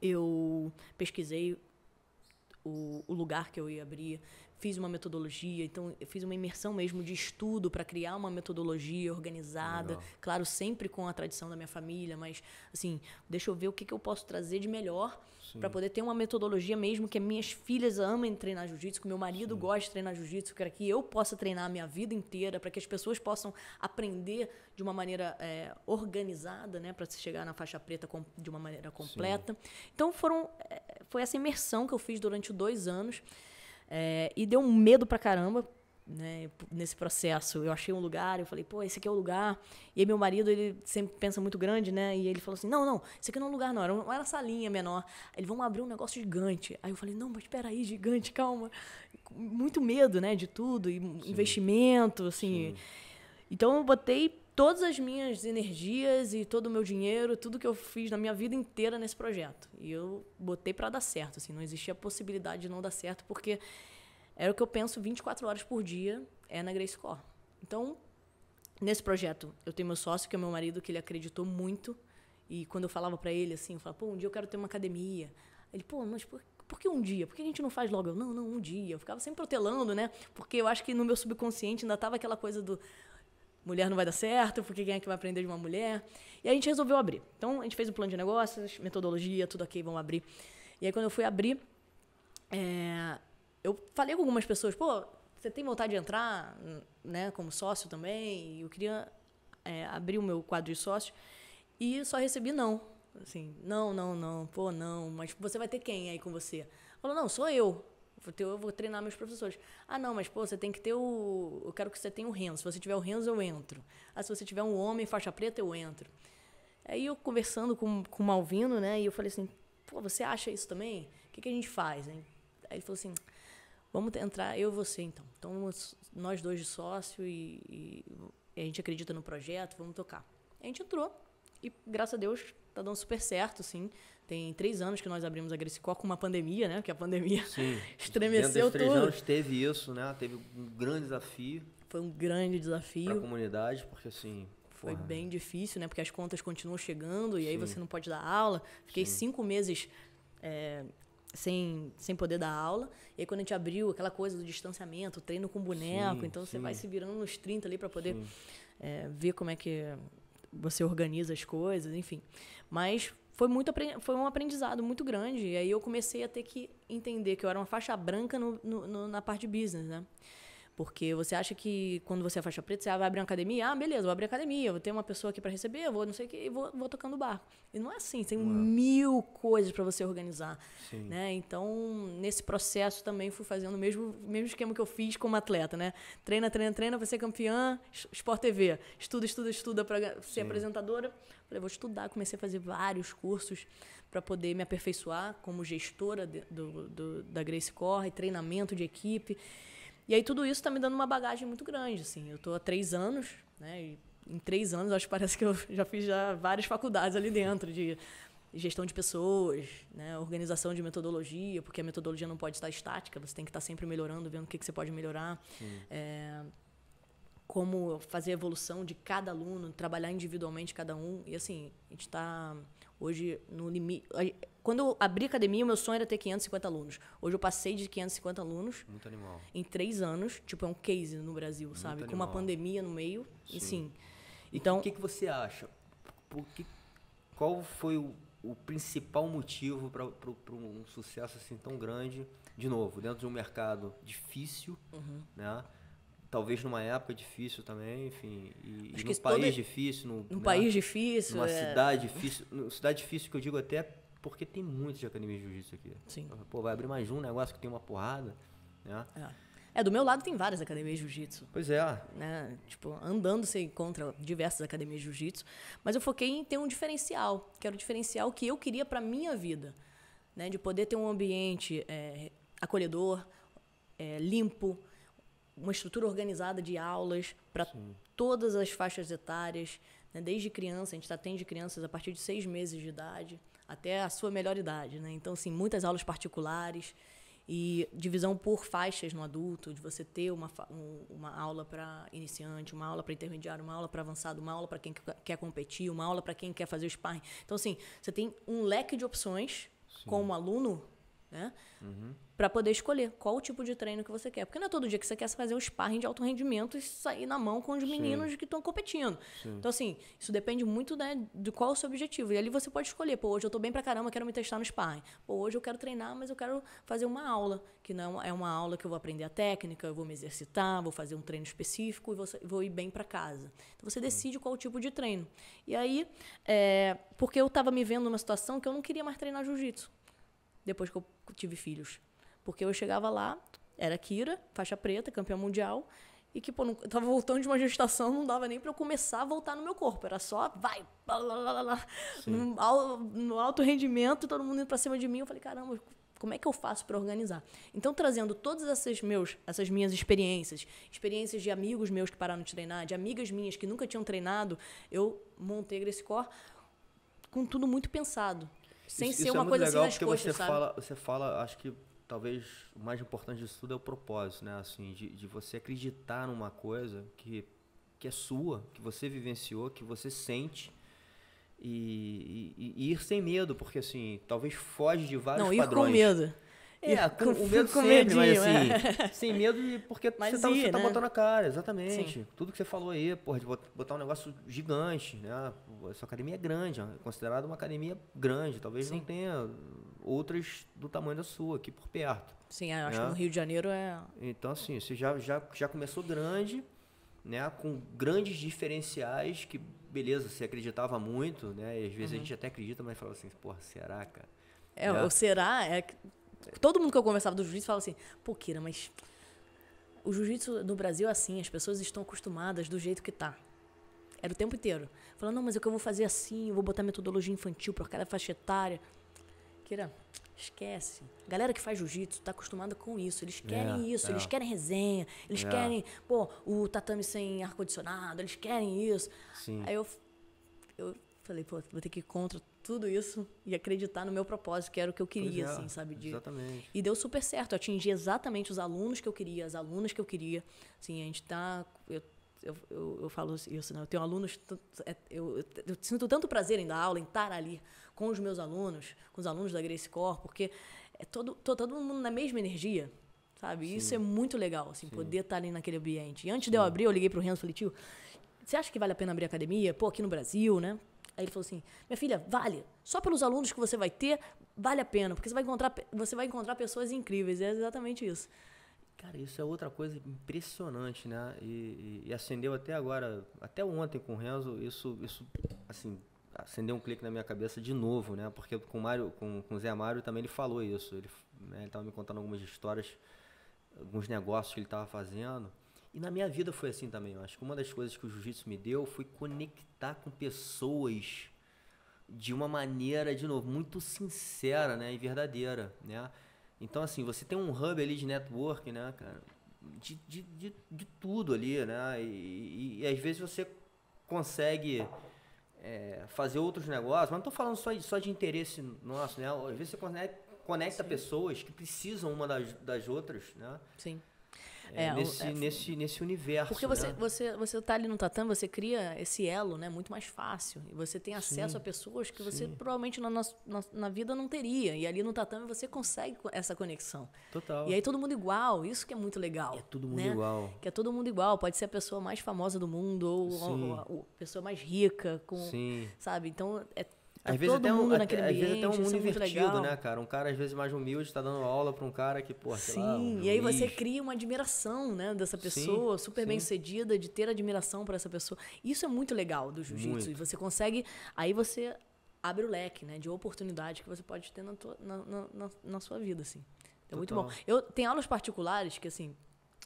eu pesquisei o, o lugar que eu ia abrir, fiz uma metodologia, então eu fiz uma imersão mesmo de estudo para criar uma metodologia organizada, Legal. claro, sempre com a tradição da minha família, mas assim, deixa eu ver o que, que eu posso trazer de melhor para poder ter uma metodologia mesmo que minhas filhas amem treinar jiu-jitsu, que meu marido Sim. gosta de treinar jiu-jitsu, para que eu possa treinar a minha vida inteira, para que as pessoas possam aprender de uma maneira é, organizada, né, para se chegar na faixa preta com, de uma maneira completa. Sim. Então foram eh, foi essa imersão que eu fiz durante dois anos. É, e deu um medo pra caramba, né, nesse processo. Eu achei um lugar, eu falei, pô, esse aqui é o lugar. E meu marido, ele sempre pensa muito grande, né? E ele falou assim: não, não, isso aqui não é um lugar, não. Era uma era salinha menor. Eles vão abrir um negócio gigante. Aí eu falei: não, mas espera aí, gigante, calma. Muito medo, né, de tudo, e Sim. investimento, assim. Sim. Então eu botei todas as minhas energias e todo o meu dinheiro, tudo que eu fiz na minha vida inteira nesse projeto. E eu botei para dar certo, assim, não existia possibilidade de não dar certo, porque era o que eu penso 24 horas por dia é na Grace Core. Então, nesse projeto, eu tenho meu sócio, que é meu marido, que ele acreditou muito. E quando eu falava para ele assim, eu falava, pô, um dia eu quero ter uma academia. Ele, pô, mas por, por que um dia? Por que a gente não faz logo? Eu, não, não, um dia. Eu ficava sempre protelando, né? Porque eu acho que no meu subconsciente ainda tava aquela coisa do mulher não vai dar certo, porque quem é que vai aprender de uma mulher? E a gente resolveu abrir. Então a gente fez um plano de negócios, metodologia, tudo ok, vamos abrir. E aí quando eu fui abrir, é, eu falei com algumas pessoas, pô, você tem vontade de entrar, né, como sócio também? E eu queria é, abrir o meu quadro de sócio e só recebi não. Assim, não, não, não, pô, não, mas você vai ter quem aí com você? Falou, não, sou eu. Eu vou treinar meus professores. Ah, não, mas pô, você tem que ter o. Eu quero que você tenha o Renzo. Se você tiver o Renzo, eu entro. Ah, se você tiver um homem faixa preta, eu entro. Aí eu conversando com, com o Malvino, né? E eu falei assim: pô, você acha isso também? O que, que a gente faz, hein? Aí ele falou assim: vamos entrar, eu e você então. Então, nós dois de sócio e, e a gente acredita no projeto, vamos tocar. A gente entrou e, graças a Deus, tá dando super certo, sim tem três anos que nós abrimos a Grecicó com uma pandemia, né? Que a pandemia Sim. estremeceu três tudo. anos teve isso, né? Teve um grande desafio. Foi um grande desafio. Para a comunidade, porque assim, foi bem difícil, né? Porque as contas continuam chegando e Sim. aí você não pode dar aula. Fiquei Sim. cinco meses é, sem, sem poder dar aula. E aí, quando a gente abriu aquela coisa do distanciamento, treino com boneco, Sim. então você vai se virando nos 30 ali para poder é, ver como é que você organiza as coisas, enfim. Mas foi, muito, foi um aprendizado muito grande. E aí eu comecei a ter que entender que eu era uma faixa branca no, no, no, na parte de business, né? Porque você acha que quando você é faixa preta, você vai abrir uma academia, ah, beleza, vou abrir academia, vou ter uma pessoa aqui para receber, eu vou não sei o que, vou, vou tocando o barco. E não é assim, tem é. mil coisas para você organizar. Né? Então, nesse processo também fui fazendo o mesmo, mesmo esquema que eu fiz como atleta, né? Treina, treina, treina, vai ser campeã, Sport TV. Estuda, estuda, estuda para ser Sim. apresentadora. Falei, vou estudar, comecei a fazer vários cursos para poder me aperfeiçoar como gestora de, do, do, da Grace Corre, treinamento de equipe. E aí tudo isso está me dando uma bagagem muito grande, assim. Eu estou há três anos, né? E em três anos, acho que parece que eu já fiz já várias faculdades ali dentro de gestão de pessoas, né? organização de metodologia, porque a metodologia não pode estar estática, você tem que estar sempre melhorando, vendo o que, que você pode melhorar. É, como fazer a evolução de cada aluno, trabalhar individualmente cada um. E assim, a gente está hoje no limite quando eu abri academia, o meu sonho era ter 550 alunos. Hoje eu passei de 550 alunos. Muito animal. Em três anos. Tipo, é um case no Brasil, Muito sabe? Animal. Com uma pandemia no meio. Sim. E sim. Então. O que, que você acha? Que, qual foi o, o principal motivo para um sucesso assim tão grande? De novo, dentro de um mercado difícil, uhum. né? talvez numa época difícil também, enfim, e, e num país difícil, num, num né? país difícil, numa é... cidade difícil, cidade difícil que eu digo até porque tem muitas academias de jiu-jitsu aqui. Sim. Pô, vai abrir mais um negócio que tem uma porrada, né? É. é do meu lado tem várias academias de jiu-jitsu. Pois é. Né? Tipo, andando você encontra diversas academias de jiu-jitsu. Mas eu foquei em ter um diferencial, que era o diferencial que eu queria para minha vida. Né? De poder ter um ambiente é, acolhedor, é, limpo, uma estrutura organizada de aulas para todas as faixas etárias, né? Desde criança, a gente atende tá crianças a partir de seis meses de idade até a sua melhor idade. Né? Então, assim, muitas aulas particulares e divisão por faixas no adulto, de você ter uma, uma aula para iniciante, uma aula para intermediário, uma aula para avançado, uma aula para quem quer competir, uma aula para quem quer fazer o sparring. Então, assim, você tem um leque de opções Sim. como aluno né? Uhum. Para poder escolher qual o tipo de treino que você quer. Porque não é todo dia que você quer fazer um sparring de alto rendimento e sair na mão com os meninos Sim. que estão competindo. Sim. Então, assim, isso depende muito né, de qual é o seu objetivo. E ali você pode escolher, pô, hoje eu estou bem pra caramba, quero me testar no sparring. Pô, hoje eu quero treinar, mas eu quero fazer uma aula, que não é uma aula que eu vou aprender a técnica, eu vou me exercitar, vou fazer um treino específico e vou, ir bem para casa. Então, você decide qual o tipo de treino. E aí, é, porque eu estava me vendo numa situação que eu não queria mais treinar jiu-jitsu depois que eu tive filhos. Porque eu chegava lá, era Kira, faixa preta, campeã mundial, e que, pô, não, eu tava voltando de uma gestação, não dava nem para eu começar a voltar no meu corpo. Era só, vai, blá, blá, blá, no, no, alto rendimento, todo mundo indo pra cima de mim. Eu falei, caramba, como é que eu faço para organizar? Então, trazendo todas essas, meus, essas minhas experiências, experiências de amigos meus que pararam de treinar, de amigas minhas que nunca tinham treinado, eu montei Grace Core com tudo muito pensado sem isso, ser isso é uma é coisa assim legal, assim nas porque coxas, você sabe? Fala, você fala, acho que talvez o mais importante disso tudo é o propósito, né? Assim, de, de você acreditar numa coisa que, que é sua, que você vivenciou, que você sente. E, e, e ir sem medo, porque assim, talvez foge de vários Não, ir com medo. É, com, o medo com sempre, medinho, mas assim, é. sem medo de, porque mas você, tá, ir, você né? tá botando a cara, exatamente. Sim. Tudo que você falou aí, porra, de botar um negócio gigante, né? Essa academia é grande, é considerada uma academia grande, talvez Sim. não tenha outras do tamanho da sua aqui por perto. Sim, é, acho né? que no Rio de Janeiro é... Então, assim, você já, já, já começou grande, né? Com grandes diferenciais que, beleza, você acreditava muito, né? E às vezes uhum. a gente até acredita, mas fala assim, porra, será, cara? É, né? ou será? É, Todo mundo que eu conversava do jiu-jitsu falava assim, pô, Kira, mas o jiu-jitsu no Brasil é assim, as pessoas estão acostumadas do jeito que tá. Era o tempo inteiro. Falando, não, mas é o que eu vou fazer assim, eu vou botar metodologia infantil para cada faixa etária. Kira, esquece. A galera que faz jiu-jitsu tá acostumada com isso. Eles querem é, isso, é. eles querem resenha, eles é. querem, pô, o tatame sem ar-condicionado, eles querem isso. Sim. Aí eu, eu falei, pô, vou ter que ir contra tudo isso e acreditar no meu propósito, que era o que eu queria, é, assim, sabe? De... Exatamente. E deu super certo. Eu atingi exatamente os alunos que eu queria, as alunas que eu queria. Assim, a gente tá. Eu, eu, eu, eu falo isso, né? Eu tenho alunos. É, eu, eu, eu, sinto tanto prazer em dar aula, em estar ali com os meus alunos, com os alunos da Grace Core porque é todo, tô, todo mundo na mesma energia. Sabe? Sim. Isso é muito legal, assim, Sim. poder estar ali naquele ambiente. E antes Sim. de eu abrir, eu liguei pro Renzo e falei, tio, você acha que vale a pena abrir academia? Pô, aqui no Brasil, né? Aí ele falou assim: minha filha, vale. Só pelos alunos que você vai ter, vale a pena, porque você vai encontrar, você vai encontrar pessoas incríveis. É exatamente isso. Cara, isso é outra coisa impressionante, né? E, e, e acendeu até agora, até ontem com o Renzo, isso, isso assim, acendeu um clique na minha cabeça de novo, né? Porque com o Mário, com, com o Zé Mário também ele falou isso. Ele né, estava me contando algumas histórias, alguns negócios que ele estava fazendo. E na minha vida foi assim também. Eu acho que uma das coisas que o jiu-jitsu me deu foi conectar com pessoas de uma maneira, de novo, muito sincera, né, e verdadeira, né? Então, assim, você tem um hub ali de network, né, cara, de, de, de, de tudo ali, né, e, e, e, às vezes você consegue é, fazer outros negócios, mas não estou falando só de, só de interesse nosso, né, às vezes você conecta, pessoas que precisam uma das, das outras, né? Sim é, nesse, é, nesse, nesse universo. Porque você, né? você, você tá ali no tatame, você cria esse elo, né? Muito mais fácil. E você tem acesso sim, a pessoas que sim. você provavelmente na, na, na, vida não teria. E ali no tatame você consegue essa conexão. Total. E aí todo mundo igual, isso que é muito legal. é todo mundo né? igual. Que é todo mundo igual. Pode ser a pessoa mais famosa do mundo, ou, ou, ou a, pessoa mais rica, com. Sim. Sabe? Então é Tá às vezes até um, até, ambiente, às vezes até um mundo invertido, né, cara? Um cara às vezes mais humilde tá dando aula para um cara que, pô, Sim, lá, um e aí você cria uma admiração, né, dessa pessoa, sim, super bem-sucedida, de ter admiração para essa pessoa. Isso é muito legal do jiu-jitsu e você consegue, aí você abre o leque, né, de oportunidade que você pode ter na, tua, na, na, na sua vida, assim. É Total. muito bom. Eu tenho aulas particulares que assim,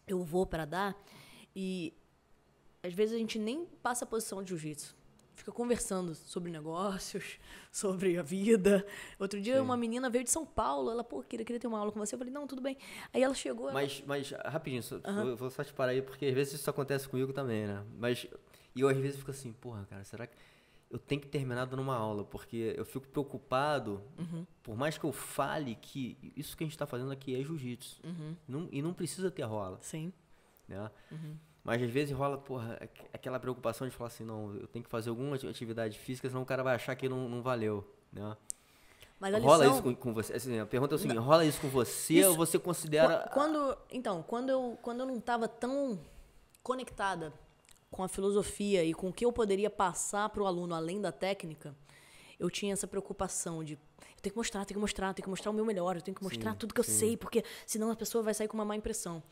eu vou para dar e às vezes a gente nem passa a posição de jiu-jitsu fica conversando sobre negócios, sobre a vida. Outro dia Sim. uma menina veio de São Paulo, ela, pô, queria, queria ter uma aula com você. Eu falei, não, tudo bem. Aí ela chegou. Ela... Mas, mas rapidinho, só, vou, vou só te parar aí, porque às vezes isso acontece comigo também, né? Mas e eu às vezes fico assim, porra, cara, será que eu tenho que terminar dando uma aula? Porque eu fico preocupado, uhum. por mais que eu fale que isso que a gente está fazendo aqui é jiu-jitsu. Uhum. E não precisa ter rola. Sim. Né? Uhum. Mas às vezes rola, porra, aquela preocupação de falar assim, não, eu tenho que fazer alguma atividade física, senão o cara vai achar que não, não valeu, né? Mas rola lição... isso com, com você? Assim, a pergunta é o seguinte, não. rola isso com você isso, ou você considera... Quando, então, quando eu, quando eu não estava tão conectada com a filosofia e com o que eu poderia passar para o aluno além da técnica, eu tinha essa preocupação de eu tenho que mostrar, tenho que mostrar, tenho que mostrar o meu melhor, eu tenho que mostrar sim, tudo que sim. eu sei, porque senão a pessoa vai sair com uma má impressão.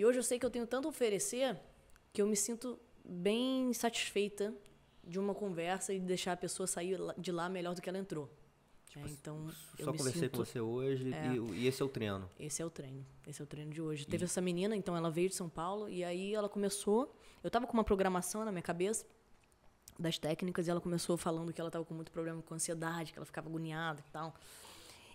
E hoje eu sei que eu tenho tanto a oferecer que eu me sinto bem satisfeita de uma conversa e deixar a pessoa sair de lá melhor do que ela entrou. Tipo, é, assim, então, só eu conversei sinto... com você hoje é, e, e, esse é o treino. Esse é o treino. Esse é o treino de hoje. E... Teve essa menina, então ela veio de São Paulo e aí ela começou. Eu tava com uma programação na minha cabeça das técnicas e ela começou falando que ela tava com muito problema com ansiedade, que ela ficava agoniada e tal.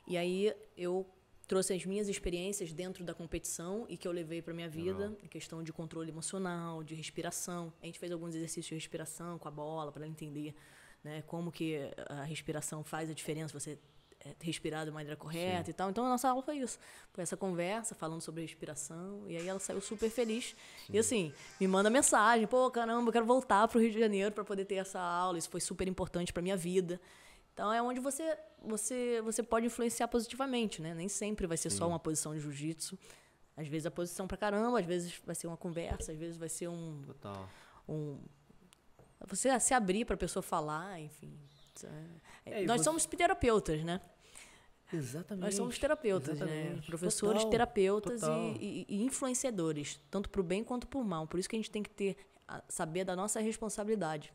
E aí eu trouxe as minhas experiências dentro da competição e que eu levei para minha vida, em questão de controle emocional, de respiração. A gente fez alguns exercícios de respiração com a bola para entender, né, como que a respiração faz a diferença, você é, respirar de maneira correta Sim. e tal. Então a nossa aula foi isso. Foi essa conversa, falando sobre respiração. E aí ela saiu super feliz. Sim. E assim, me manda mensagem: pô, caramba, eu quero voltar para o Rio de Janeiro para poder ter essa aula. Isso foi super importante para minha vida. Então é onde você você você pode influenciar positivamente, né? Nem sempre vai ser Sim. só uma posição de jiu-jitsu. Às vezes a posição pra caramba, às vezes vai ser uma conversa, às vezes vai ser um Total. um você se abrir para a pessoa falar, enfim. É, é, é Nós você... somos terapeutas, né? Exatamente. Nós somos terapeutas, né? Exatamente. né? Professores, Total. terapeutas Total. E, e, e, influenciadores, tanto para o bem quanto para o mal. Por isso que a gente tem que ter saber da nossa responsabilidade.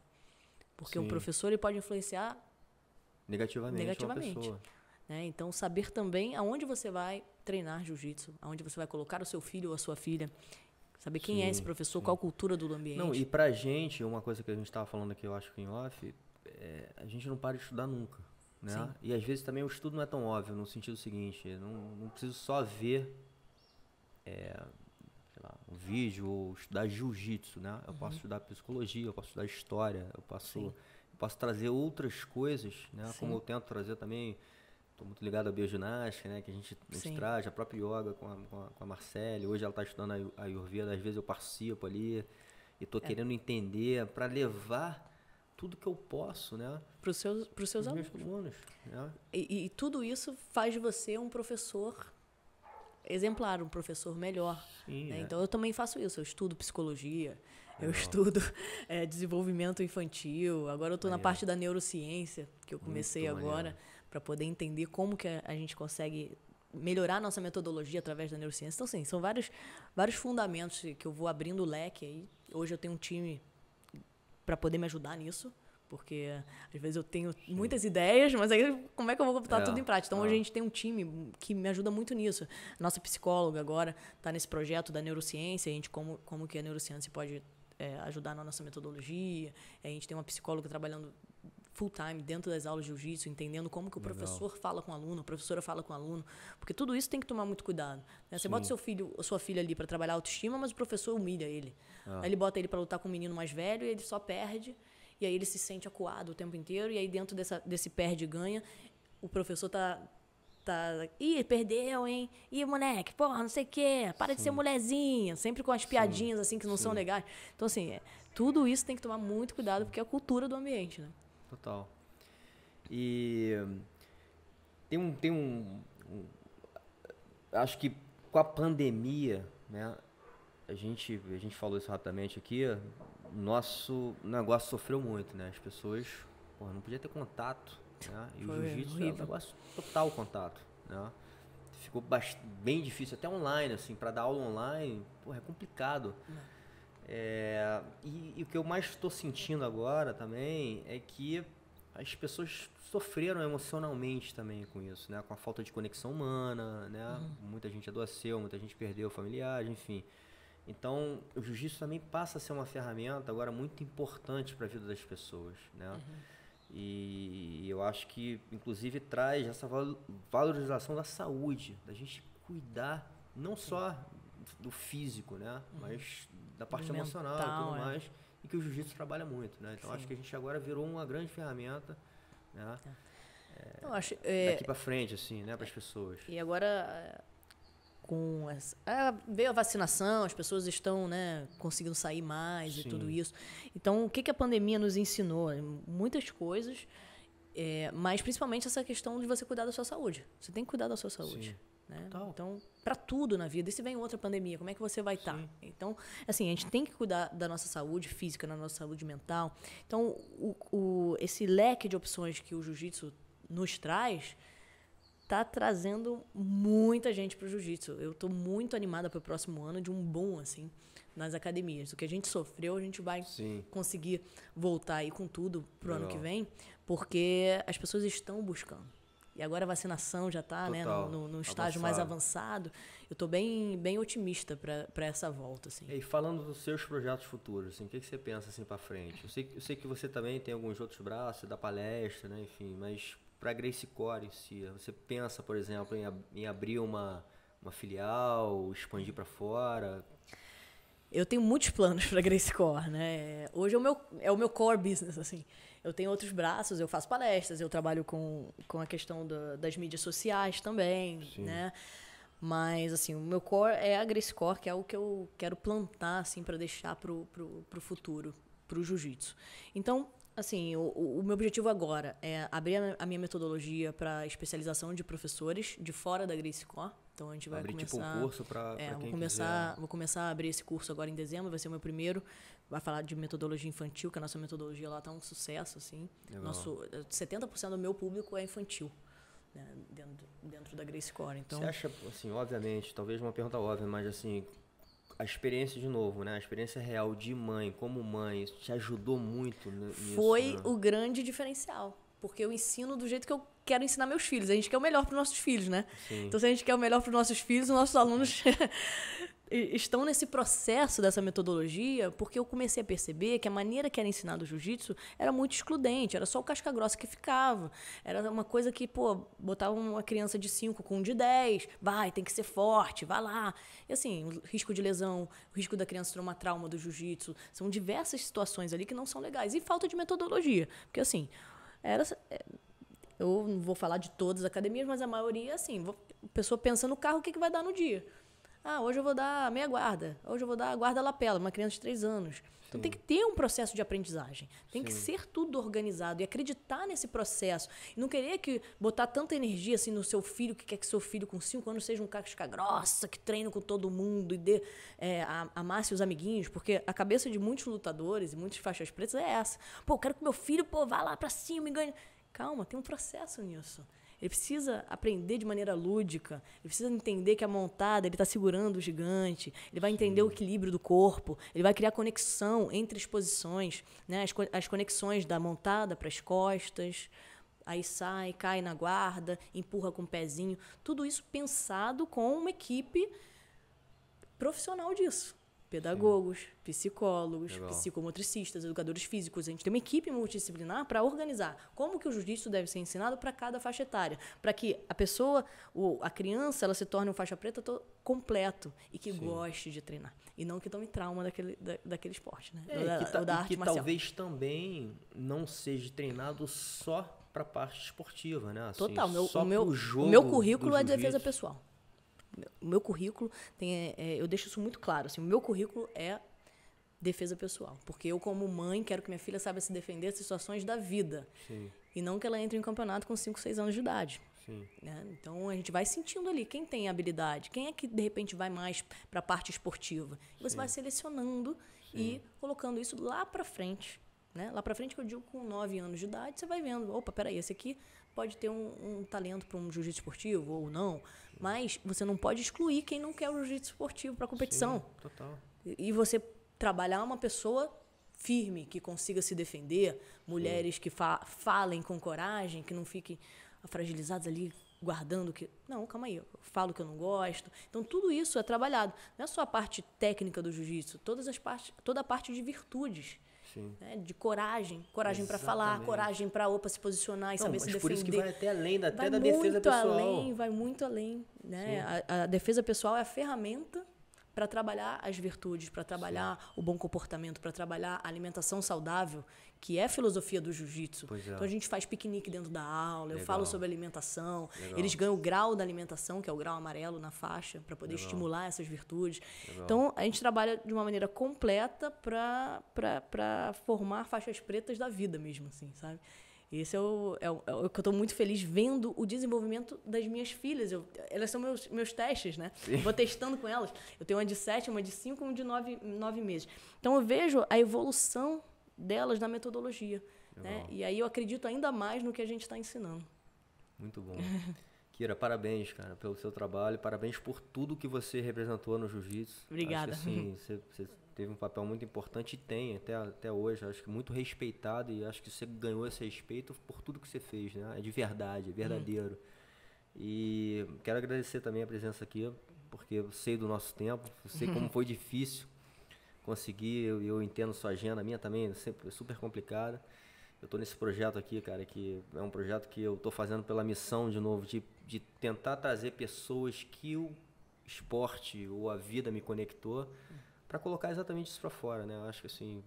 Porque Sim. um professor ele pode influenciar negativamente, negativamente. Uma pessoa. Né? Então, saber também aonde você vai treinar jiu-jitsu, aonde você vai colocar o seu filho ou a sua filha. Saber quem é sim, é esse professor, sim. qual a cultura do ambiente. Não, e pra gente, uma coisa que a gente estava falando aqui, eu acho que em off, é, a gente não para de estudar nunca. Né? E às vezes também o estudo não é tão óbvio, no sentido seguinte, não, não preciso só ver é, lá, um vídeo ou estudar jiu-jitsu, né? Eu uhum. posso estudar psicologia, eu posso estudar história, eu posso posso trazer outras coisas, né? Sim. Como eu tento trazer também, estou muito ligado à bioginástica, né? Que a gente, a gente traz, a própria yoga com a, com a, com a Marcele. Hoje ela está estudando a Ayurveda, às vezes eu participo ali e estou é. querendo entender para levar tudo que eu posso, né? Para os seus, os seus alunos. alunos né? e, e tudo isso faz de você um professor exemplar, um professor melhor. Sim, né? é. Então eu também faço isso, eu estudo psicologia, eu estudo é, desenvolvimento infantil. Agora eu estou na parte da neurociência, que eu hum, comecei Muito agora, para poder entender como que a, a gente consegue melhorar a nossa metodologia através da neurociência. Então, sim, são vários, vários fundamentos que eu vou abrindo o leque. Aí. Hoje eu tenho um time para poder me ajudar nisso porque às vezes eu tenho muitas ideias, mas aí como é que eu vou botar é, tudo em prática? Então é. hoje a gente tem um time que me ajuda muito nisso. Nossa psicóloga agora está nesse projeto da neurociência, a gente como como que a neurociência pode é, ajudar na nossa metodologia. É, a gente tem uma psicóloga trabalhando full time dentro das aulas de jiu-jitsu, entendendo como que o Legal. professor fala com o aluno, a professora fala com o aluno, porque tudo isso tem que tomar muito cuidado. Né? Você Sim. bota seu filho, sua filha ali para trabalhar autoestima, mas o professor humilha ele. Ah. Aí ele bota ele para lutar com um menino mais velho e ele só perde. E aí ele se sente acuado o tempo inteiro, e aí dentro dessa, desse perde e ganha, o professor tá tá. Ih, perdeu, hein? Ih, moleque, porra, não sei o quê. Para Sim. de ser mulherzinha. Sempre com as piadinhas, Sim. assim, que não Sim. são legais. Então, assim, é, tudo isso tem que tomar muito cuidado, porque é a cultura do ambiente, né? Total. E tem um. Tem um, um acho que com a pandemia, né? A gente, a gente falou isso rapidamente aqui. Nosso negócio sofreu muito, né? As pessoas, porra, não podia ter contato né? E Foi o jiu-jitsu é um negócio total contato. Né? Ficou bem difícil, até online, assim, para dar aula online, porra, é complicado. É, é e, e o que eu mais estou sentindo agora também é que as pessoas sofreram emocionalmente também com isso, né? Com a falta de conexão humana, né? Uhum. Muita gente adoeceu, muita gente perdeu familiares, enfim. Então, o jiu-jitsu também passa a ser uma ferramenta agora muito importante para a vida das pessoas, né? Uhum. E eu acho que, inclusive, traz essa valorização da saúde, da gente cuidar não só do físico, né? Uhum. Mas da parte emocional e tudo é. mais. E que o jiu-jitsu trabalha muito, né? Então Sim. acho que a gente agora virou uma grande ferramenta, né? É. É, então, acho, daqui é, para frente, assim, né? Para as é. pessoas. E agora com essa, é, veio a vacinação, as pessoas estão né, conseguindo sair mais Sim. e tudo isso. Então, o que, que a pandemia nos ensinou? Muitas coisas, é, mas principalmente essa questão de você cuidar da sua saúde. Você tem que cuidar da sua saúde. Né? Então, para tudo na vida. E se vem outra pandemia, como é que você vai estar? Tá? Então, assim, a gente tem que cuidar da nossa saúde física, da nossa saúde mental. Então, o, o, esse leque de opções que o jiu-jitsu nos traz tá trazendo muita gente pro jiu-jitsu. Eu tô muito animada pro próximo ano de um boom, assim, nas academias. O que a gente sofreu, a gente vai Sim. conseguir voltar aí com tudo pro Legal. ano que vem, porque as pessoas estão buscando. E agora a vacinação já está né, no, no estágio avançado. mais avançado. Eu estou bem, bem otimista para essa volta. Assim. E falando dos seus projetos futuros, assim, o que, que você pensa assim, para frente? Eu sei, eu sei que você também tem alguns outros braços, da palestra, né, enfim, mas para a Grace Core, se você pensa, por exemplo, em, em abrir uma, uma filial, expandir para fora? Eu tenho muitos planos para a Grace Core, né? Hoje é o, meu, é o meu core business, assim. Eu tenho outros braços, eu faço palestras, eu trabalho com, com a questão do, das mídias sociais também, Sim. né? Mas, assim, o meu core é a Grace Core, que é o que eu quero plantar, assim, para deixar para o futuro, futuro, o jiu-jitsu. Então, Assim, o, o meu objetivo agora é abrir a minha metodologia para especialização de professores de fora da Grace Core. Então a gente vai abrir, começar. Tipo, um curso para é, vou começar, quiser. Né? vou começar a abrir esse curso agora em dezembro, vai ser o meu primeiro. Vai falar de metodologia infantil, que a nossa metodologia lá tá um sucesso, assim. Legal. Nosso 70% é, do meu público é infantil. Né, dentro, dentro da Grace Core, então... Você acha, assim, obviamente, talvez uma pergunta óbvia, mas assim, a experiência de novo, né? A experiência real de mãe, como mãe, isso te ajudou muito nisso, Foi né? o grande diferencial. Porque eu ensino do jeito que eu quero ensinar meus filhos. A gente quer o melhor para os nossos filhos, né? Sim. Então, se a gente quer o melhor para os nossos filhos, os nossos alunos estão nesse processo dessa metodologia porque eu comecei a perceber que a maneira que era ensinado o jiu-jitsu era muito excludente, era só o casca grossa que ficava. Era uma coisa que, pô, botava uma criança de 5 com um de 10, vai, tem que ser forte, vai lá. E assim, o risco de lesão, o risco da criança ter uma trauma do jiu-jitsu, são diversas situações ali que não são legais. E falta de metodologia, porque assim, era é, eu não vou falar de todas as academias, mas a maioria, assim, a pessoa pensa no carro, o que, que vai dar no dia. Ah, hoje eu vou dar meia guarda, hoje eu vou dar guarda lapela, uma criança de três anos. Sim. Então tem que ter um processo de aprendizagem, tem Sim. que ser tudo organizado e acreditar nesse processo. não querer que botar tanta energia assim no seu filho que quer que seu filho com cinco anos seja um casca grossa, que treine com todo mundo e dê, é, amasse os amiguinhos, porque a cabeça de muitos lutadores e muitos faixas pretas é essa. Pô, eu quero que meu filho pô, vá lá pra cima e ganhe. Calma, tem um processo nisso. Ele precisa aprender de maneira lúdica, ele precisa entender que a montada ele está segurando o gigante, ele vai entender Sim. o equilíbrio do corpo, ele vai criar conexão entre as posições, né? as, co as conexões da montada para as costas, aí sai, cai na guarda, empurra com o pezinho. Tudo isso pensado com uma equipe profissional disso pedagogos, Sim. psicólogos, Legal. psicomotricistas, educadores físicos. A gente tem uma equipe multidisciplinar para organizar como que o jiu-jitsu deve ser ensinado para cada faixa etária, para que a pessoa, a criança, ela se torne um faixa preta completo e que Sim. goste de treinar e não que tome trauma daquele, da, daquele esporte, né? É, ou da, que, ta, ou da arte que marcial. talvez também não seja treinado só para parte esportiva, né? Assim, Total, meu, o meu, o meu currículo é defesa pessoal o meu currículo tem, é, é, eu deixo isso muito claro. Assim, o meu currículo é defesa pessoal, porque eu como mãe quero que minha filha saiba se defender situações da vida Sim. e não que ela entre em um campeonato com 5, 6 anos de idade. Né? Então a gente vai sentindo ali quem tem habilidade, quem é que de repente vai mais para a parte esportiva. E você Sim. vai selecionando Sim. e colocando isso lá para frente. Né? Lá para frente, que eu digo com 9 anos de idade, você vai vendo, opa, peraí, esse aqui pode ter um, um talento para um jiu-jitsu esportivo ou não, mas você não pode excluir quem não quer o jiu-jitsu esportivo para competição. Sim, total. E, e você trabalhar uma pessoa firme, que consiga se defender, mulheres Sim. que fa falem com coragem, que não fiquem fragilizadas ali guardando que não, calma aí, eu falo que eu não gosto. Então tudo isso é trabalhado. Não é só a parte técnica do jiu-jitsu, todas as partes, toda a parte de virtudes né? De coragem. Coragem para falar, coragem para opa se posicionar e Não, saber se defender. Por isso que vai até além da, até vai da defesa pessoal. Vai muito além, vai muito além. Né? A, a defesa pessoal é a ferramenta para trabalhar as virtudes, para trabalhar Sim. o bom comportamento, para trabalhar a alimentação saudável, que é a filosofia do jiu-jitsu. É. Então a gente faz piquenique dentro da aula, Legal. eu falo sobre alimentação, Legal. eles ganham o grau da alimentação, que é o grau amarelo na faixa, para poder Legal. estimular essas virtudes. Então a gente trabalha de uma maneira completa para formar faixas pretas da vida mesmo, assim, sabe? Isso é eu, é, o, é o que eu estou muito feliz vendo o desenvolvimento das minhas filhas. Eu, elas são meus, meus testes, né? Sim. Vou testando com elas. Eu tenho uma de 7, uma de 5 uma de 9, nove meses. Então eu vejo a evolução delas na metodologia. Né? E aí eu acredito ainda mais no que a gente está ensinando. Muito bom. Kira, parabéns, cara, pelo seu trabalho, parabéns por tudo que você representou no jiu-jitsu. Obrigada. Acho que, assim, você, você, teve um papel muito importante e tem até, até hoje, acho que muito respeitado e acho que você ganhou esse respeito por tudo que você fez, né? É de verdade, é verdadeiro. Hum. E quero agradecer também a presença aqui, porque eu sei do nosso tempo, eu sei como foi difícil conseguir, eu, eu entendo sua agenda, a minha também, é, é super complicada eu estou nesse projeto aqui, cara, que é um projeto que eu estou fazendo pela missão, de novo, de, de tentar trazer pessoas que o esporte ou a vida me conectou para colocar exatamente isso para fora, né? Eu acho que, assim,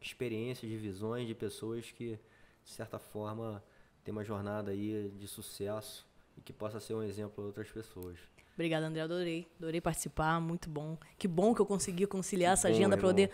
experiências, de visões de pessoas que, de certa forma, tem uma jornada aí de sucesso e que possa ser um exemplo para outras pessoas. Obrigada, André. Adorei. Adorei participar. Muito bom. Que bom que eu consegui conciliar essa bom, agenda para poder.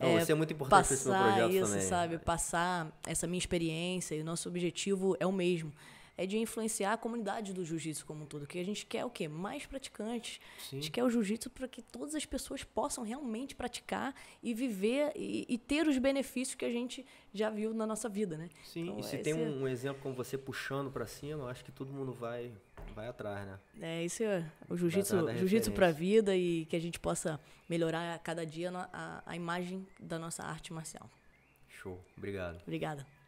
É, Não, é muito importante passar esse meu projeto isso, também. sabe? Passar essa minha experiência. E o nosso objetivo é o mesmo é de influenciar a comunidade do jiu-jitsu como um todo. Que a gente quer o quê? Mais praticantes. Sim. A gente quer o jiu-jitsu para que todas as pessoas possam realmente praticar e viver e, e, ter os benefícios que a gente já viu na nossa vida, né? Sim, então, e se tem é um, exemplo como você puxando para cima, eu acho que todo mundo vai vai atrás, né? É, isso é o jiu-jitsu jiu para a vida e que a gente possa melhorar a cada dia a, a imagem da nossa arte marcial. Show, obrigado. Obrigada.